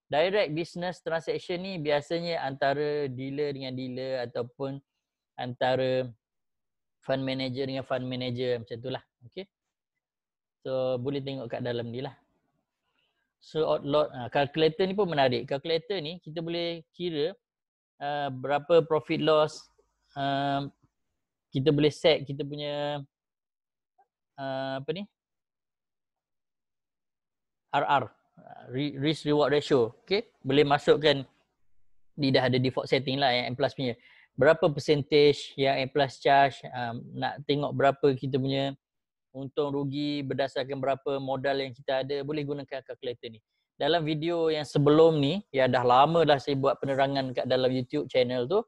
Direct business transaction ni biasanya antara dealer dengan dealer ataupun antara fund manager dengan fund manager macam tu lah. Okay. So boleh tengok kat dalam ni lah. So outlot, uh, ah, calculator ni pun menarik. Calculator ni kita boleh kira uh, berapa profit loss uh, kita boleh set kita punya uh, apa ni RR risk reward ratio okey boleh masukkan ni dah ada default setting lah yang M plus punya berapa percentage yang M plus charge um, nak tengok berapa kita punya untung rugi berdasarkan berapa modal yang kita ada boleh gunakan calculator ni dalam video yang sebelum ni ya dah lama dah saya buat penerangan kat dalam YouTube channel tu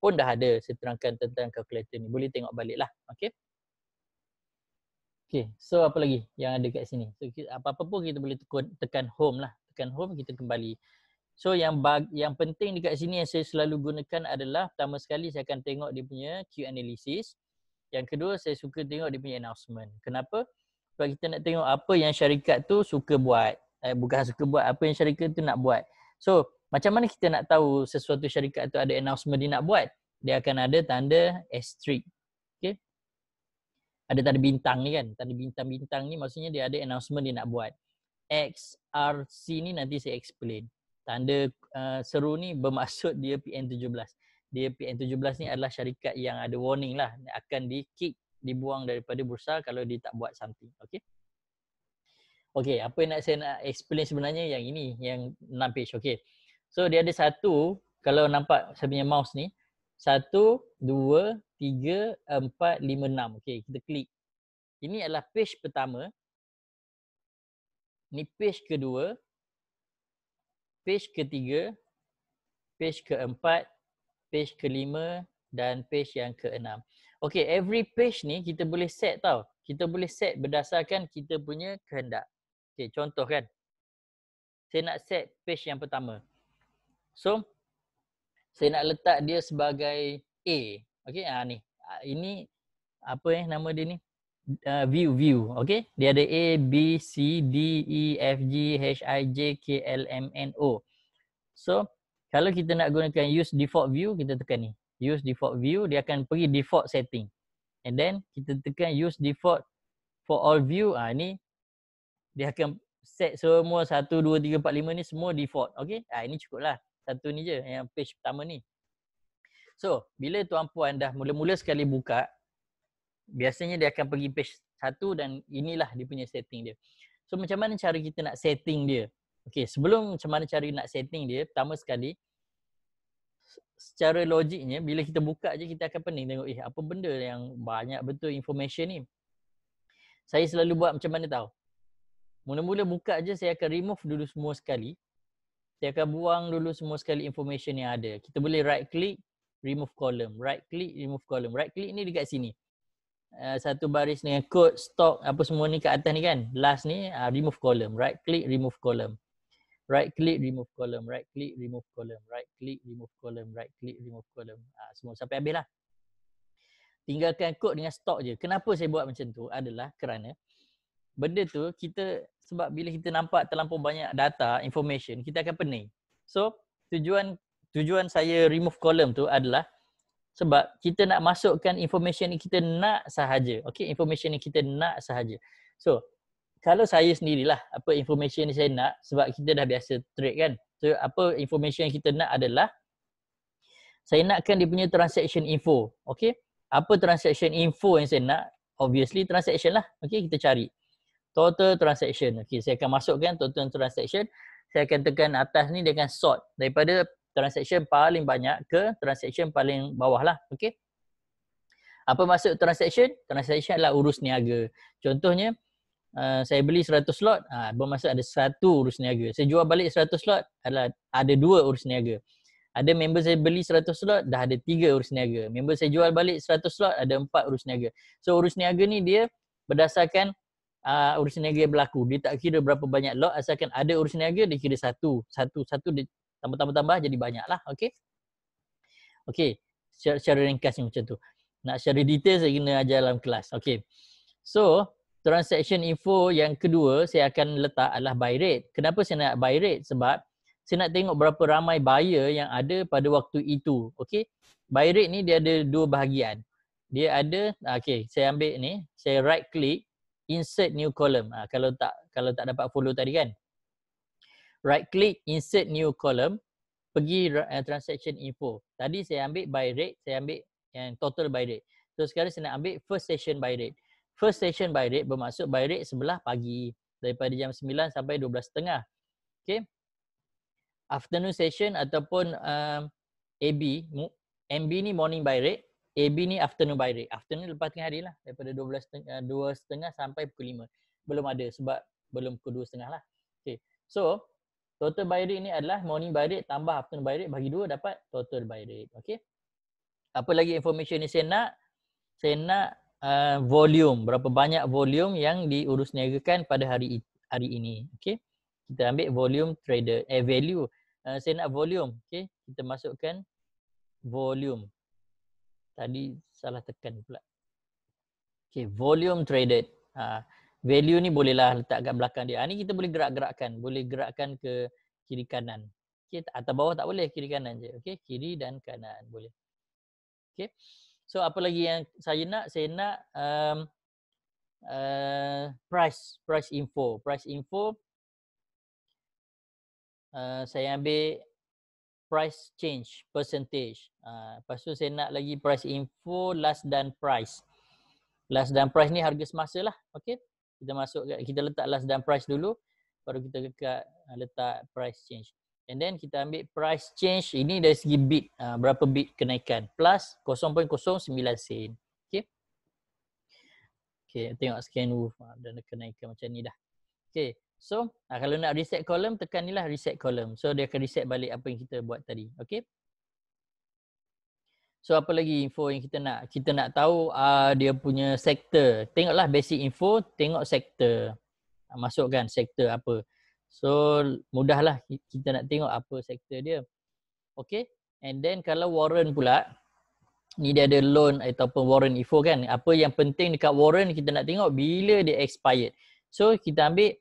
pun dah ada saya terangkan tentang calculator ni boleh tengok balik lah okey Okay, so apa lagi yang ada kat sini? So, apa-apa pun kita boleh tekan, tekan home lah. Tekan home, kita kembali. So, yang bag, yang penting dekat sini yang saya selalu gunakan adalah pertama sekali saya akan tengok dia punya queue analysis. Yang kedua, saya suka tengok dia punya announcement. Kenapa? Sebab kita nak tengok apa yang syarikat tu suka buat. Eh, bukan suka buat, apa yang syarikat tu nak buat. So, macam mana kita nak tahu sesuatu syarikat tu ada announcement dia nak buat? Dia akan ada tanda asterisk ada tanda bintang ni kan tanda bintang-bintang ni maksudnya dia ada announcement dia nak buat XRC ni nanti saya explain tanda uh, seru ni bermaksud dia PN17 dia PN17 ni adalah syarikat yang ada warning lah akan di kick dibuang daripada bursa kalau dia tak buat something Okay. Okay, apa yang nak saya nak explain sebenarnya yang ini yang 6 page okey so dia ada satu kalau nampak saya punya mouse ni satu, dua, tiga, empat, lima, enam. Okey, kita klik. Ini adalah page pertama. Ini page kedua. Page ketiga. Page keempat. Page kelima. Dan page yang keenam. Okey, every page ni kita boleh set tau. Kita boleh set berdasarkan kita punya kehendak. Okey, contoh kan. Saya nak set page yang pertama. So, saya nak letak dia sebagai A. Okey, ha, ni. Ah, ini apa eh nama dia ni? Uh, view view. Okey, dia ada A, B, C, D, E, F, G, H, I, J, K, L, M, N, O. So, kalau kita nak gunakan use default view, kita tekan ni. Use default view, dia akan pergi default setting. And then kita tekan use default for all view. Ah ha, ni dia akan set semua 1 2 3 4 5 ni semua default. Okey. Ah ha, ini cukup lah satu ni je yang page pertama ni. So, bila tuan puan dah mula-mula sekali buka, biasanya dia akan pergi page satu dan inilah dia punya setting dia. So, macam mana cara kita nak setting dia? Okay, sebelum macam mana cara nak setting dia, pertama sekali, secara logiknya, bila kita buka je kita akan pening tengok, eh apa benda yang banyak betul information ni. Saya selalu buat macam mana tahu? Mula-mula buka je saya akan remove dulu semua sekali dia akan buang dulu semua sekali information yang ada. Kita boleh right click, remove column. Right click, remove column. Right click ni dekat sini. Eh, satu baris dengan code, stock, apa semua ni kat atas ni kan. Last ni, ah, remove column. Right click, remove column. Right click, remove column. Right click, remove column. Right click, remove column. Right click, remove column. Uh, semua sampai habis lah. Tinggalkan code dengan stock je. Kenapa saya buat macam tu adalah kerana benda tu kita sebab bila kita nampak terlampau banyak data information kita akan pening so tujuan tujuan saya remove column tu adalah sebab kita nak masukkan information ni kita nak sahaja Okay, information ni kita nak sahaja so kalau saya sendirilah apa information ni saya nak sebab kita dah biasa trade kan so apa information yang kita nak adalah saya nakkan dia punya transaction info Okay, apa transaction info yang saya nak obviously transaction lah Okay, kita cari total transaction. Okey, saya akan masukkan total transaction. Saya akan tekan atas ni dengan sort daripada transaction paling banyak ke transaction paling bawah lah. Okey. Apa maksud transaction? Transaction adalah urus niaga. Contohnya, uh, saya beli 100 lot, ha, ah, bermaksud ada satu urus niaga. Saya jual balik 100 lot adalah ada dua urus niaga. Ada member saya beli 100 lot dah ada tiga urus niaga. Member saya jual balik 100 lot ada empat urus niaga. So urus niaga ni dia berdasarkan uh, ah, urus niaga yang berlaku. Dia tak kira berapa banyak lot asalkan ada urus niaga dia kira satu. Satu satu dia tambah-tambah-tambah jadi banyaklah. Okay, okay. Secara, secara ringkasnya macam tu. Nak secara detail saya kena ajar dalam kelas. Okay. So, transaction info yang kedua saya akan letak adalah buy rate. Kenapa saya nak buy rate? Sebab saya nak tengok berapa ramai buyer yang ada pada waktu itu. Okay. Buy rate ni dia ada dua bahagian. Dia ada, ah, Okay. saya ambil ni, saya right click insert new column ha, kalau tak kalau tak dapat follow tadi kan right click insert new column pergi uh, transaction info tadi saya ambil by rate saya ambil yang total by rate so sekarang saya nak ambil first session by rate first session by rate bermaksud by rate sebelah pagi daripada jam 9 sampai 12.30 okay afternoon session ataupun uh, um, AB MB ni morning by rate AB ni afternoon by rate. Afternoon lepas tengah hari lah. Daripada 12, 2.30 eh, sampai pukul 5. Belum ada sebab belum pukul 2.30 lah. Okay. So, total by rate ni adalah morning by rate tambah afternoon by rate bagi dua dapat total by rate. Okay. Apa lagi information ni saya nak? Saya nak uh, volume. Berapa banyak volume yang diurus niagakan pada hari hari ini. Okay. Kita ambil volume trader. Eh, value. Uh, saya nak volume. Okay. Kita masukkan volume tadi salah tekan pula. Okay, volume traded. Ha, value ni bolehlah letak kat belakang dia. Ha, ni kita boleh gerak-gerakkan. Boleh gerakkan ke kiri kanan. Okay, atas bawah tak boleh. Kiri kanan je. Okay, kiri dan kanan boleh. Okay. So apa lagi yang saya nak? Saya nak um, uh, price. Price info. Price info. Uh, saya ambil price change percentage. Uh, lepas tu saya nak lagi price info last dan price. Last dan price ni harga semasa lah. Okay. Kita masuk kita letak last dan price dulu. Baru kita dekat ah, letak price change. And then kita ambil price change ini dari segi bit Uh, berapa bit kenaikan. Plus 0.09 sen. Okay. Okay. Tengok scan roof. Dan kenaikan macam ni dah. Okay. So ah, kalau nak reset column tekan ni lah reset column. So dia akan reset balik apa yang kita buat tadi. Okay. So apa lagi info yang kita nak? Kita nak tahu uh, dia punya sektor. Tengoklah basic info, tengok sektor. Ah, masukkan sektor apa. So mudahlah kita nak tengok apa sektor dia. Okay. And then kalau warrant pula. Ni dia ada loan ataupun warrant info kan. Apa yang penting dekat warrant kita nak tengok bila dia expired. So kita ambil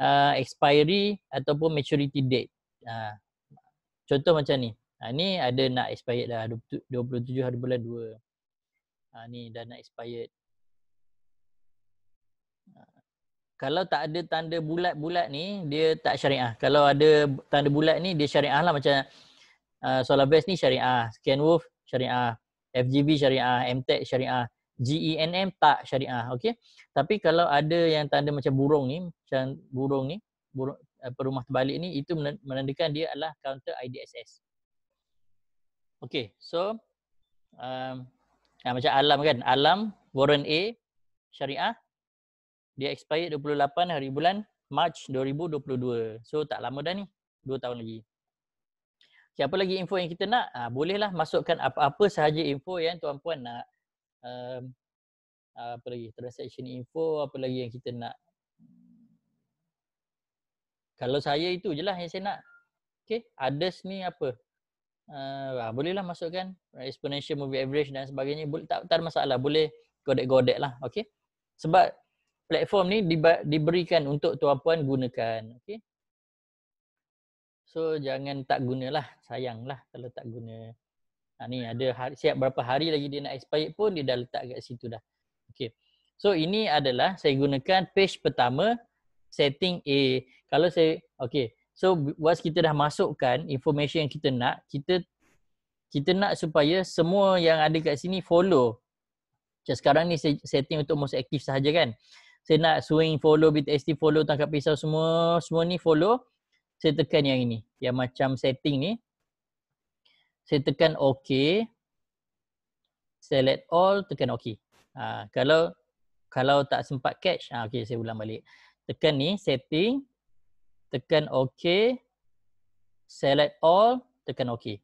uh, expiry ataupun maturity date. Uh, contoh macam ni. Ha, ni ada nak expired dah 27 hari bulan 2. Ha, ah, ni dah nak expired. kalau tak ada tanda bulat-bulat ni, dia tak syariah. Kalau ada tanda bulat ni, dia syariah lah macam uh, Solar ni syariah, Scanwolf syariah, FGB syariah, MTech syariah. GENM tak syariah okey tapi kalau ada yang tanda macam burung ni macam burung ni burung apa eh, rumah terbalik ni itu menandakan dia adalah counter IDSS okey so um, ya, macam alam kan alam warrant A syariah dia expired 28 hari bulan March 2022 so tak lama dah ni 2 tahun lagi Siapa lagi info yang kita nak? Ha, bolehlah masukkan apa-apa sahaja info yang tuan-puan nak um, apa lagi transaction info apa lagi yang kita nak kalau saya itu je lah yang saya nak okay ada ni apa uh, eh, ah, bolehlah masukkan exponential moving average dan sebagainya boleh, tak, tak ada masalah boleh godek-godek lah okay sebab platform ni di, diberikan untuk tuan puan gunakan okay so jangan tak gunalah lah kalau tak guna Ha, ni ada hari, siap berapa hari lagi dia nak expire pun dia dah letak kat situ dah. Okay. So ini adalah saya gunakan page pertama setting A. Kalau saya okay. So once kita dah masukkan information yang kita nak, kita kita nak supaya semua yang ada kat sini follow. Macam sekarang ni setting untuk most active sahaja kan. Saya nak swing follow, BTST follow, tangkap pisau semua, semua ni follow. Saya tekan yang ini. Yang macam setting ni, saya tekan OK, select all, tekan OK. Ha, kalau kalau tak sempat catch, ha, okay saya ulang balik. Tekan ni, setting, tekan OK, select all, tekan OK.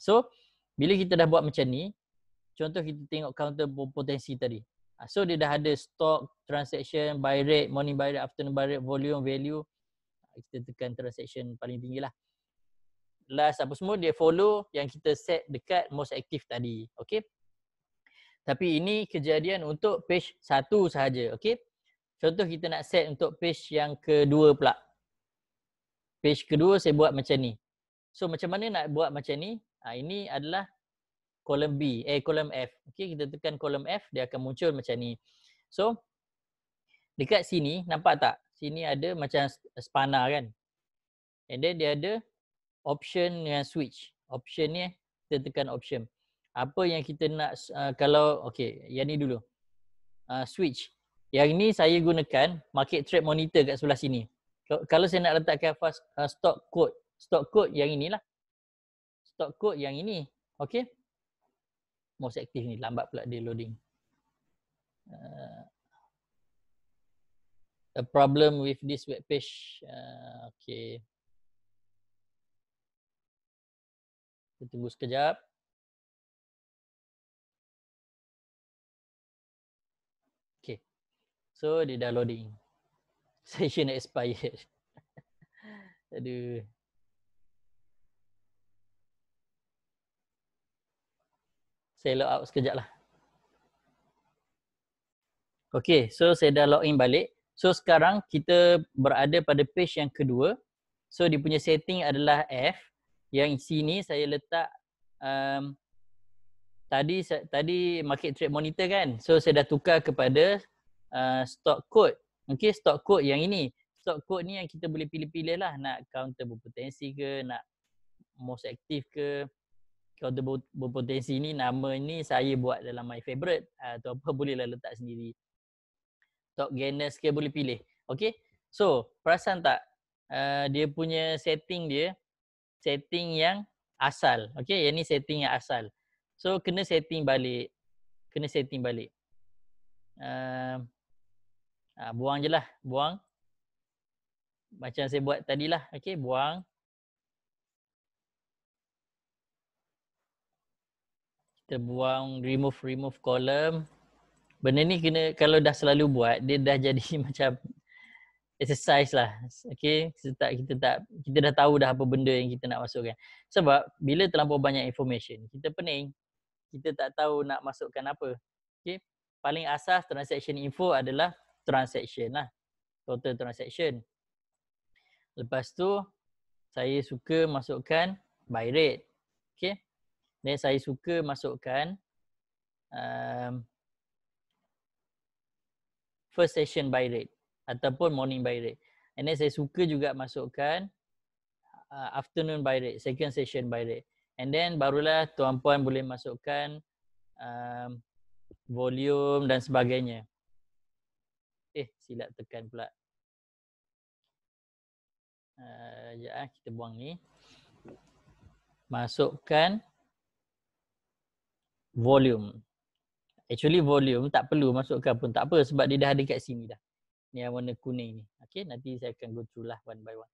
So, bila kita dah buat macam ni, contoh kita tengok counter potensi tadi. Ha, so, dia dah ada stock, transaction, buy rate, morning buy rate, afternoon buy rate, volume, value. Ha, kita tekan transaction paling tinggi lah last apa semua dia follow yang kita set dekat most active tadi. Okay. Tapi ini kejadian untuk page satu sahaja. Okay. Contoh kita nak set untuk page yang kedua pula. Page kedua saya buat macam ni. So macam mana nak buat macam ni? Ha, ini adalah column B, eh column F. Okay, kita tekan column F, dia akan muncul macam ni. So, dekat sini, nampak tak? Sini ada macam spana kan? And then dia ada option yang switch. Option ni kita tekan option. Apa yang kita nak uh, kalau okey, yang ni dulu. Uh, switch. Yang ni saya gunakan market trade monitor kat sebelah sini. Kalau saya nak letakkan fast uh, stock code, stock code yang inilah. Stock code yang ini. Okey. Most active ni lambat pula dia loading. Uh, a problem with this web page. Uh, okey. Kita tunggu sekejap. Okay. So, dia dah loading. Session expired. Aduh. Saya log out sekejap lah. Okay, so saya dah log in balik. So sekarang kita berada pada page yang kedua. So dia punya setting adalah F yang sini saya letak um, tadi tadi market trade monitor kan so saya dah tukar kepada uh, stock code okey stock code yang ini stock code ni yang kita boleh pilih-pilih lah nak counter berpotensi ke nak most active ke counter berpotensi ni nama ni saya buat dalam my favorite uh, ah, atau apa bolehlah letak sendiri stock gainers ke boleh pilih okey so perasan tak uh, dia punya setting dia setting yang asal. Okay, yang ni setting yang asal. So, kena setting balik. Kena setting balik. Uh, uh, buang je lah. Buang. Macam saya buat tadi lah, Okay, buang. Kita buang remove-remove column. Benda ni kena kalau dah selalu buat, dia dah jadi macam exercise lah. Okay, kita tak, kita tak, kita dah tahu dah apa benda yang kita nak masukkan. Sebab bila terlampau banyak information, kita pening, kita tak tahu nak masukkan apa. Okay, paling asas transaction info adalah transaction lah. Total transaction. Lepas tu, saya suka masukkan buy rate. Okay. Then saya suka masukkan um, first session buy rate ataupun morning by rate. And then saya suka juga masukkan uh, afternoon by rate, second session by rate. And then barulah tuan-puan boleh masukkan um, volume dan sebagainya. Eh, silap tekan pula. Uh, sekejap lah, kita buang ni. Masukkan volume. Actually volume tak perlu masukkan pun tak apa sebab dia dah ada kat sini dah ni yang warna kuning ni. Okay, nanti saya akan go through lah one by one.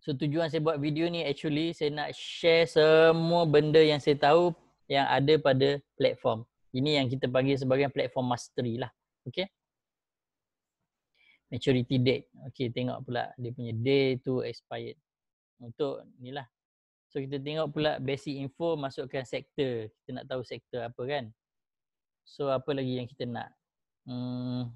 So tujuan saya buat video ni actually saya nak share semua benda yang saya tahu yang ada pada platform. Ini yang kita panggil sebagai platform mastery lah. Okay. Maturity date. Okay tengok pula dia punya day tu expired. Untuk ni lah. So kita tengok pula basic info masukkan sektor. Kita nak tahu sektor apa kan. So apa lagi yang kita nak. Hmm,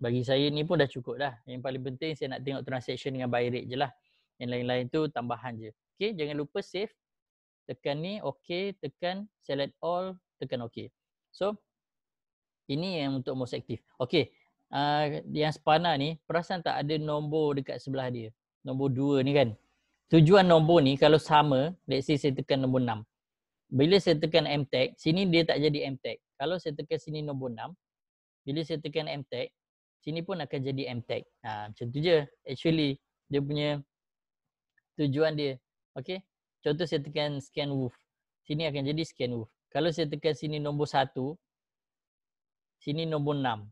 bagi saya ni pun dah cukup dah. Yang paling penting saya nak tengok transaction dengan buy rate je lah. Yang lain-lain tu tambahan je. Okay, jangan lupa save. Tekan ni, OK. Tekan select all, tekan OK. So, ini yang untuk most active. Okay, uh, yang spana ni, perasan tak ada nombor dekat sebelah dia. Nombor 2 ni kan. Tujuan nombor ni kalau sama, let's say saya tekan nombor 6. Bila saya tekan M tag, sini dia tak jadi M tag. Kalau saya tekan sini nombor 6, bila saya tekan M tag, sini pun akan jadi MTech. Ha, macam tu je. Actually, dia punya tujuan dia. Okay. Contoh saya tekan scan woof. Sini akan jadi scan woof. Kalau saya tekan sini nombor satu, sini nombor enam.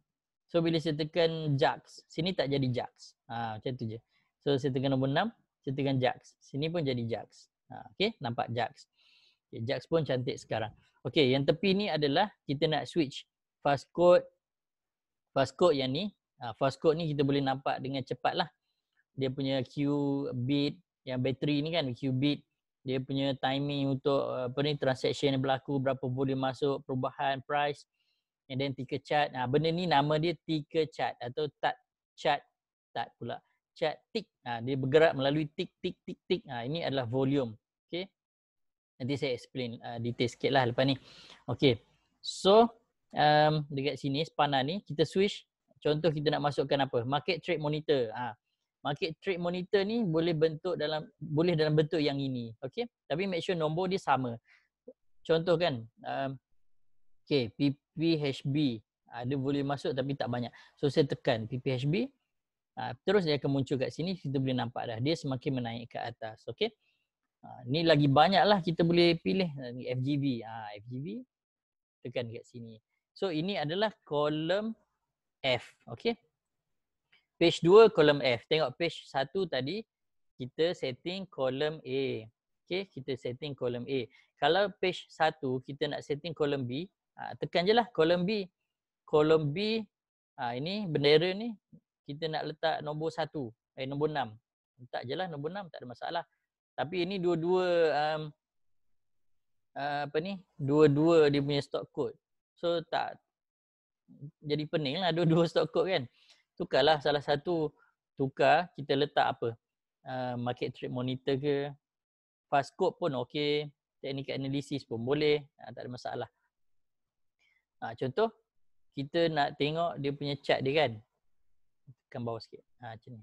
So, bila saya tekan jax, sini tak jadi jax. Ha, macam tu je. So, saya tekan nombor enam, saya tekan jax. Sini pun jadi jax. Ha, okay. Nampak jax. Okay, jax pun cantik sekarang. Okay. Yang tepi ni adalah kita nak switch fast fast code yang ni ha, fast code ni kita boleh nampak dengan cepat lah dia punya Q bit yang bateri ni kan Q bit dia punya timing untuk eh, apa ni transaction yang berlaku berapa boleh masuk perubahan price and then ticker chart nah, ha, benda ni nama dia ticker chart atau tak chart tak pula chart tick nah, ha, dia bergerak melalui tick tick tick tick nah, ini adalah volume okay. nanti saya explain uh, detail sikit lah lepas ni okay. so um, dekat sini spanner ni kita switch contoh kita nak masukkan apa market trade monitor ha. market trade monitor ni boleh bentuk dalam boleh dalam bentuk yang ini okey tapi make sure nombor dia sama contoh kan um, okey pphb ada ha, boleh masuk tapi tak banyak so saya tekan pphb ha, terus dia akan muncul kat sini kita boleh nampak dah dia semakin menaik ke atas okey ha, ni lagi banyaklah kita boleh pilih ha, ni fgb ha, fgb tekan dekat sini. So ini adalah kolom F. Okay. Page 2 kolom F. Tengok page 1 tadi kita setting kolom A. Okay. Kita setting kolom A. Kalau page 1 kita nak setting kolom B. Ha, tekan je lah kolom B. Kolom B ha, ini bendera ni kita nak letak nombor 1. Eh nombor 6. Letak je lah nombor 6 tak ada masalah. Tapi ini dua-dua um, uh, apa ni? Dua-dua dia punya stock code. So tak jadi pening lah dua-dua stock code kan. Tukarlah salah satu tukar kita letak apa uh, market trade monitor ke fast code pun okey teknik analisis pun boleh uh, tak ada masalah uh, contoh kita nak tengok dia punya chart dia kan tekan bawah sikit uh, macam ni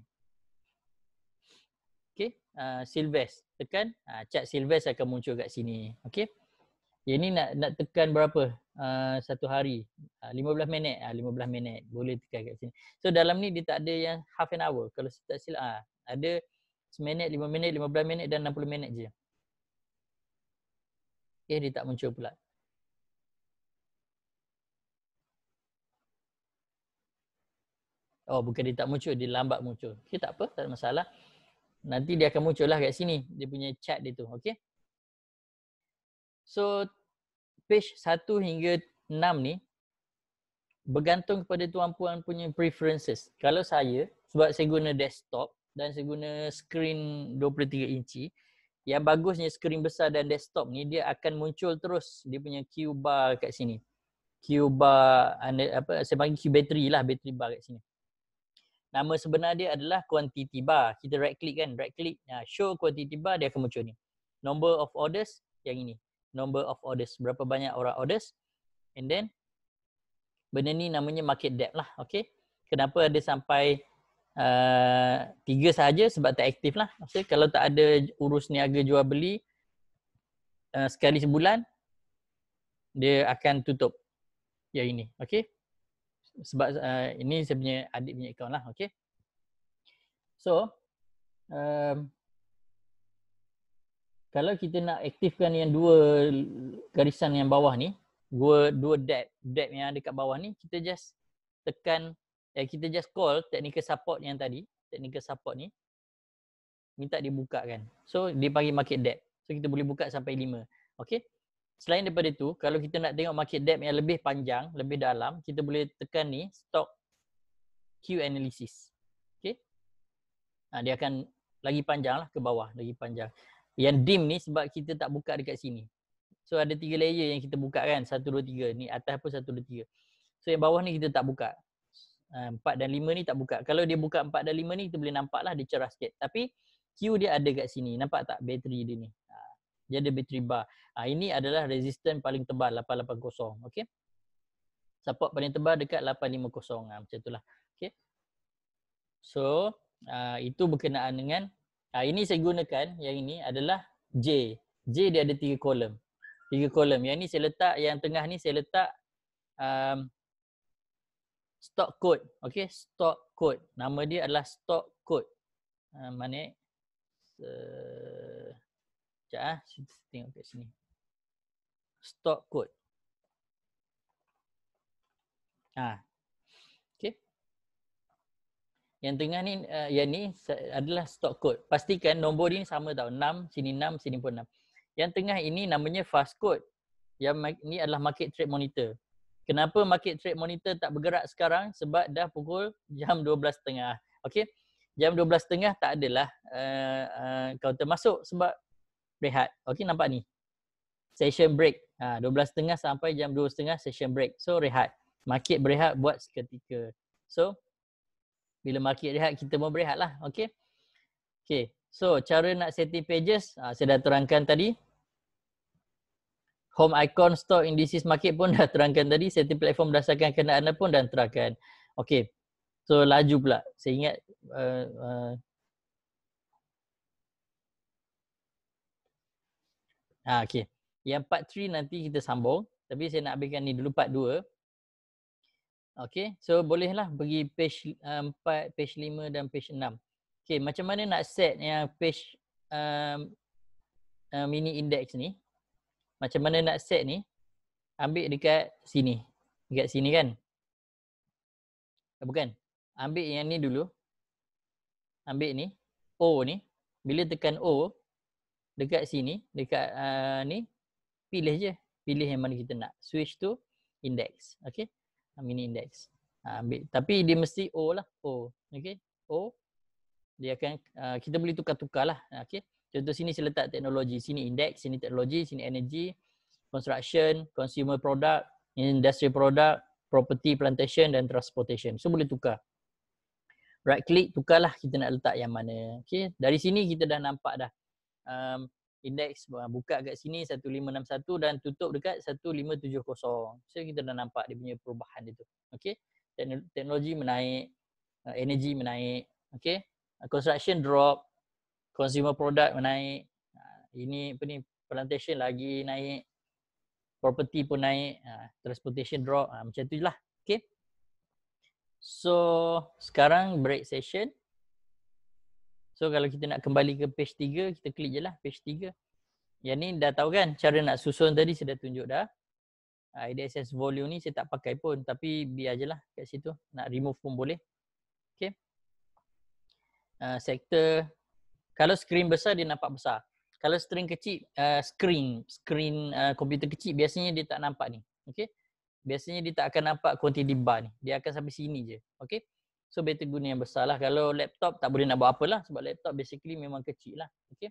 okey uh, silvest tekan uh, chart silvest akan muncul kat sini Okay? yang ni nak nak tekan berapa uh, satu hari uh, 15 minit uh, 15 minit boleh tinggal kat sini so dalam ni dia tak ada yang half an hour kalau saya tak silap uh, ada 1 minit 5 minit 15 minit dan 60 minit je okey eh, dia tak muncul pula Oh bukan dia tak muncul, dia lambat muncul. Okay tak apa, tak ada masalah. Nanti dia akan muncul lah kat sini. Dia punya chat dia tu, okay. So page 1 hingga 6 ni bergantung kepada tuan-puan punya preferences. Kalau saya sebab saya guna desktop dan saya guna screen 23 inci yang bagusnya skrin besar dan desktop ni dia akan muncul terus dia punya Q bar kat sini. Q bar apa saya panggil Q battery lah battery bar kat sini. Nama sebenar dia adalah quantity bar. Kita right click kan, right click, show quantity bar dia akan muncul ni. Number of orders yang ini number of orders. Berapa banyak orang orders. And then, benda ni namanya market debt lah. Okay. Kenapa ada sampai uh, tiga saja sebab tak aktif lah. Okay. Kalau tak ada urus niaga jual beli, uh, sekali sebulan, dia akan tutup Ya ini. Okay. Sebab uh, ini saya punya adik punya account lah. Okay. So, um, kalau kita nak aktifkan yang dua garisan yang bawah ni dua dua dab dab yang ada kat bawah ni kita just tekan eh, kita just call technical support yang tadi technical support ni minta dia kan so dia panggil market dab so kita boleh buka sampai 5 okey selain daripada tu kalau kita nak tengok market dab yang lebih panjang lebih dalam kita boleh tekan ni stock q analysis okey ha, dia akan lagi panjang lah ke bawah lagi panjang yang dim ni sebab kita tak buka dekat sini. So ada tiga layer yang kita buka kan. Satu, dua, tiga. Ni atas pun satu, dua, tiga. So yang bawah ni kita tak buka. Ah, empat dan lima ni tak buka. Kalau dia buka empat dan lima ni kita boleh nampak lah dia cerah sikit. Tapi Q dia ada kat sini. Nampak tak bateri dia ni? Ah, dia ada bateri bar. Ah, ini adalah resistance paling tebal 880. Okay. Support paling tebal dekat 850. Macam itulah. Okay. So itu berkenaan dengan Ha, ini saya gunakan, yang ini adalah J. J dia ada tiga kolom. Tiga kolom. Yang ni saya letak, yang tengah ni saya letak um, stock code. Okay, stock code. Nama dia adalah stock code. Uh, mana eh? ah. Tengok kat sini. Stock code. Ah, yang tengah ni, uh, yang ni adalah stop code. Pastikan nombor ni sama tau. 6, sini 6, sini pun 6. Yang tengah ini namanya fast code. Yang ni adalah market trade monitor. Kenapa market trade monitor tak bergerak sekarang? Sebab dah pukul jam 12.30. Okay. Jam 12.30 tak adalah uh, uh, masuk sebab rehat. Okay nampak ni. Session break. Ha, 12.30 sampai jam 2.30 session break. So rehat. Market berehat buat seketika. So bila market rehat kita pun berehat lah okay okay so cara nak setting pages uh, saya dah terangkan tadi home icon stock indices market pun dah terangkan tadi setting platform berdasarkan kenaan anda pun dah terangkan okay so laju pula saya ingat uh, uh, Ah, okay. Yang part 3 nanti kita sambung. Tapi saya nak habiskan ni dulu part Okay, so bolehlah pergi page uh, 4, page 5 dan page 6. Okay, macam mana nak set yang page um, uh, mini index ni? Macam mana nak set ni? Ambil dekat sini. Dekat sini kan? Eh, bukan. Ambil yang ni dulu. Ambil ni. O ni. Bila tekan O, dekat sini, dekat uh, ni, pilih je. Pilih yang mana kita nak. Switch to index. Okay. Ah, mini index. Ha, ambil. Tapi dia mesti O lah. O. Okay. O. Dia akan, uh, kita boleh tukar-tukar lah. Okay. Contoh sini saya letak teknologi. Sini index, sini teknologi, sini energy, construction, consumer product, industrial product, property, plantation dan transportation. So boleh tukar. Right click, tukarlah kita nak letak yang mana. Okay. Dari sini kita dah nampak dah. Um, indeks ah, buka kat sini 1561 dan tutup dekat 1570. So kita dah nampak dia punya perubahan dia tu. Okey. Teknologi menaik, ah, energy menaik, okey. Ah, construction drop, consumer product menaik. ini apa ni? Plantation lagi naik. Property pun naik, transportation drop, macam tu je lah. Okey. So, sekarang break session. So kalau kita nak kembali ke page 3, kita klik je lah page 3. Yang ni dah tahu kan cara nak susun tadi saya dah tunjuk dah. Ah, IDSS volume ni saya tak pakai pun tapi biar je lah kat situ. Nak remove pun boleh. Okay. Uh, ah, sektor. Kalau screen besar dia nampak besar. Kalau screen kecil, uh, screen screen komputer kecil biasanya dia tak nampak ni. Okay. Biasanya dia tak akan nampak quantity bar ni. Dia akan sampai sini je. Okay. So bateri guna yang besar lah. Kalau laptop tak boleh nak buat apa lah. Sebab laptop basically memang kecil lah. Okay.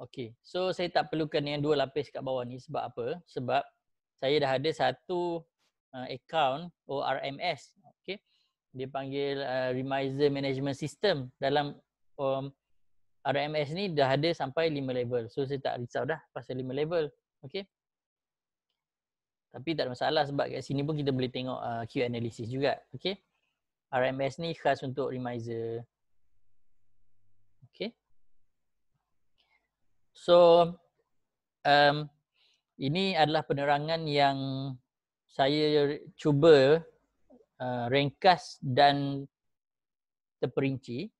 Okay. So saya tak perlukan yang dua lapis kat bawah ni. Sebab apa? Sebab saya dah ada satu uh, account ORMS. Okay. Dia panggil uh, Remiser Management System. Dalam um, RMS ni dah ada sampai lima level. So saya tak risau dah pasal lima level. Okay. Tapi tak ada masalah sebab kat sini pun kita boleh tengok uh, Q analysis juga. Okay. RMS ni khas untuk remiser. Okay. So, um, ini adalah penerangan yang saya cuba uh, ringkas dan terperinci.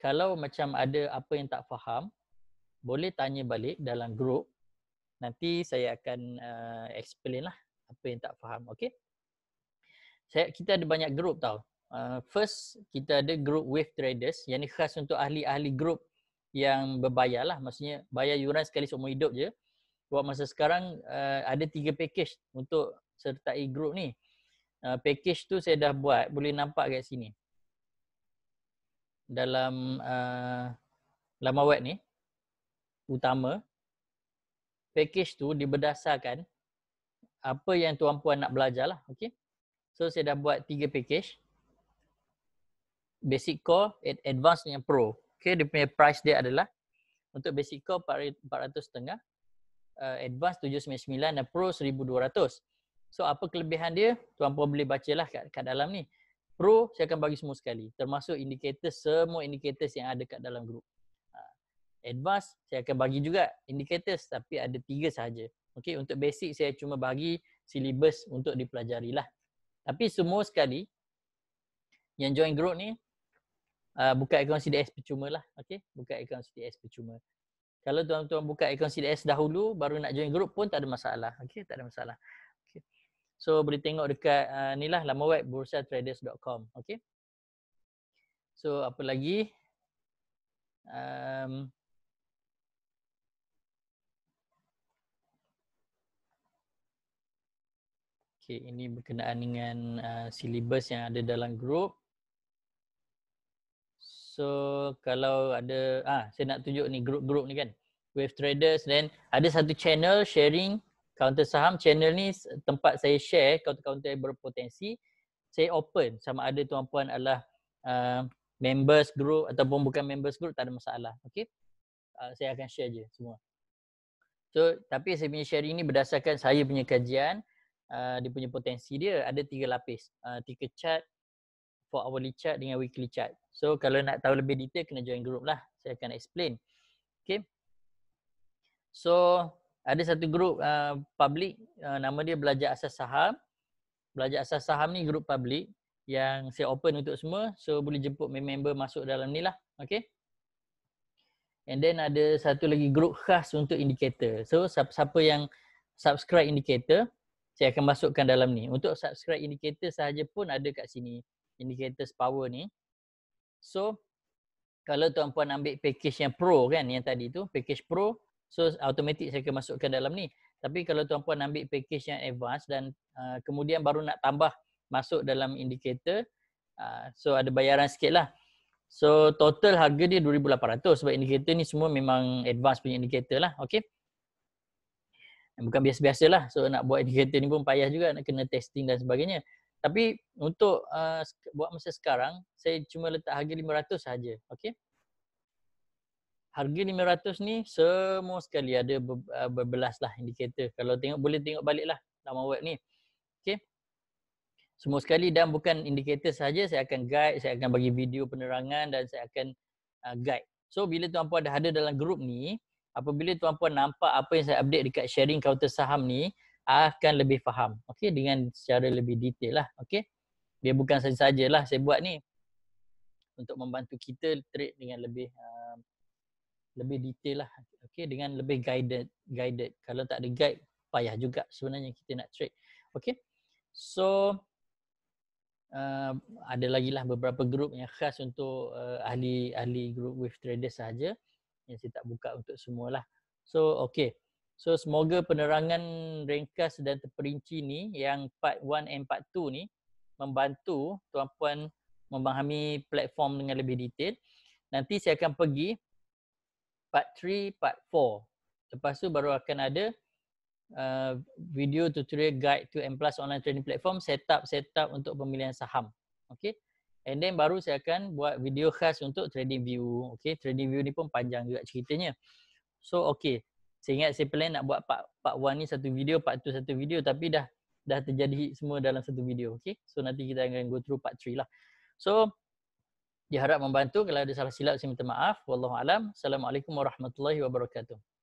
Kalau macam ada apa yang tak faham, boleh tanya balik dalam grup nanti saya akan uh, explain lah apa yang tak faham Okay? saya kita ada banyak group tau uh, first kita ada group wave traders yang ni khas untuk ahli-ahli group yang berbayar lah maksudnya bayar yuran sekali seumur hidup je buat masa sekarang uh, ada tiga package untuk sertai group ni uh, package tu saya dah buat boleh nampak kat sini dalam uh, laman web ni utama package tu diberdasarkan apa yang tuan puan nak belajar lah. Okay. So saya dah buat tiga package. Basic core, advanced dengan pro. Okay, dia punya price dia adalah untuk basic core 400 setengah, uh, advanced 799 dan pro 1200. So apa kelebihan dia? Tuan puan boleh bacalah kat, kat dalam ni. Pro saya akan bagi semua sekali termasuk indikator semua indikator yang ada kat dalam grup advance saya akan bagi juga indicators tapi ada tiga sahaja. Okay untuk basic saya cuma bagi syllabus untuk dipelajari lah. Tapi semua sekali yang join group ni uh, buka akaun CDS percuma lah. Okay buka akaun CDS percuma. Kalau tuan-tuan buka akaun CDS dahulu baru nak join group pun tak ada masalah. Okay tak ada masalah. Okay So boleh tengok dekat uh, ni lah laman web bursatraders.com. Okay So apa lagi? Um, Okay, ini berkenaan dengan uh, silibus yang ada dalam grup. So, kalau ada, ah, saya nak tunjuk ni grup-grup ni kan. Wave Traders, then ada satu channel sharing counter saham. Channel ni tempat saya share counter-counter yang berpotensi. Saya open sama ada tuan-puan adalah uh, members group ataupun bukan members group, tak ada masalah. Okay, uh, saya akan share je semua. So, tapi saya punya sharing ni berdasarkan saya punya kajian. Uh, dia punya potensi dia ada tiga lapis. Uh, tiga chart, for hourly chart dengan weekly chart. So kalau nak tahu lebih detail kena join group lah. Saya akan explain. Okay. So ada satu group uh, public uh, nama dia Belajar Asas Saham. Belajar Asas Saham ni group public yang saya open untuk semua. So boleh jemput member masuk dalam ni lah. Okay. And then ada satu lagi group khas untuk indikator. So siapa-siapa yang subscribe indikator saya akan masukkan dalam ni. Untuk subscribe indicator sahaja pun ada kat sini. indicator power ni. So, kalau tuan-puan ambil package yang pro kan yang tadi tu, package pro, so automatic saya akan masukkan dalam ni. Tapi kalau tuan-puan ambil package yang advance dan uh, kemudian baru nak tambah masuk dalam indicator, uh, so ada bayaran sikit lah. So total harga dia 2800 sebab indicator ni semua memang advance punya indicator lah. Okay bukan biasa-biasa lah so nak buat indicator ni pun payah juga nak kena testing dan sebagainya tapi untuk uh, buat masa sekarang saya cuma letak harga 500 sahaja Okay. harga 500 ni semua sekali ada uh, berbelas lah indicator. kalau tengok boleh tengok balik lah nama web ni Okay. semua sekali dan bukan indicator saja saya akan guide saya akan bagi video penerangan dan saya akan uh, guide so bila tuan puan dah ada dalam grup ni apabila tuan-puan nampak apa yang saya update dekat sharing kaunter saham ni akan lebih faham Okay dengan secara lebih detail lah Okay dia bukan saja-sajalah saya buat ni untuk membantu kita trade dengan lebih um, lebih detail lah Okay dengan lebih guided guided kalau tak ada guide payah juga sebenarnya kita nak trade Okay. so uh, ada lagi lah beberapa grup yang khas untuk uh, ahli ahli grup with traders saja yang saya tak buka untuk semualah. So okay. So semoga penerangan ringkas dan terperinci ni yang part 1 and part 2 ni membantu tuan-puan memahami platform dengan lebih detail. Nanti saya akan pergi part 3, part 4. Lepas tu baru akan ada uh, video tutorial guide to M Plus online trading platform setup setup untuk pemilihan saham. Okay. And then baru saya akan buat video khas untuk trading view. Okay, trading view ni pun panjang juga ceritanya. So okay, saya ingat saya plan nak buat part, part one ni satu video, part tu satu video tapi dah dah terjadi semua dalam satu video. Okay, so nanti kita akan go through part three lah. So, diharap membantu. Kalau ada salah silap, saya minta maaf. Wallahualam. Assalamualaikum warahmatullahi wabarakatuh.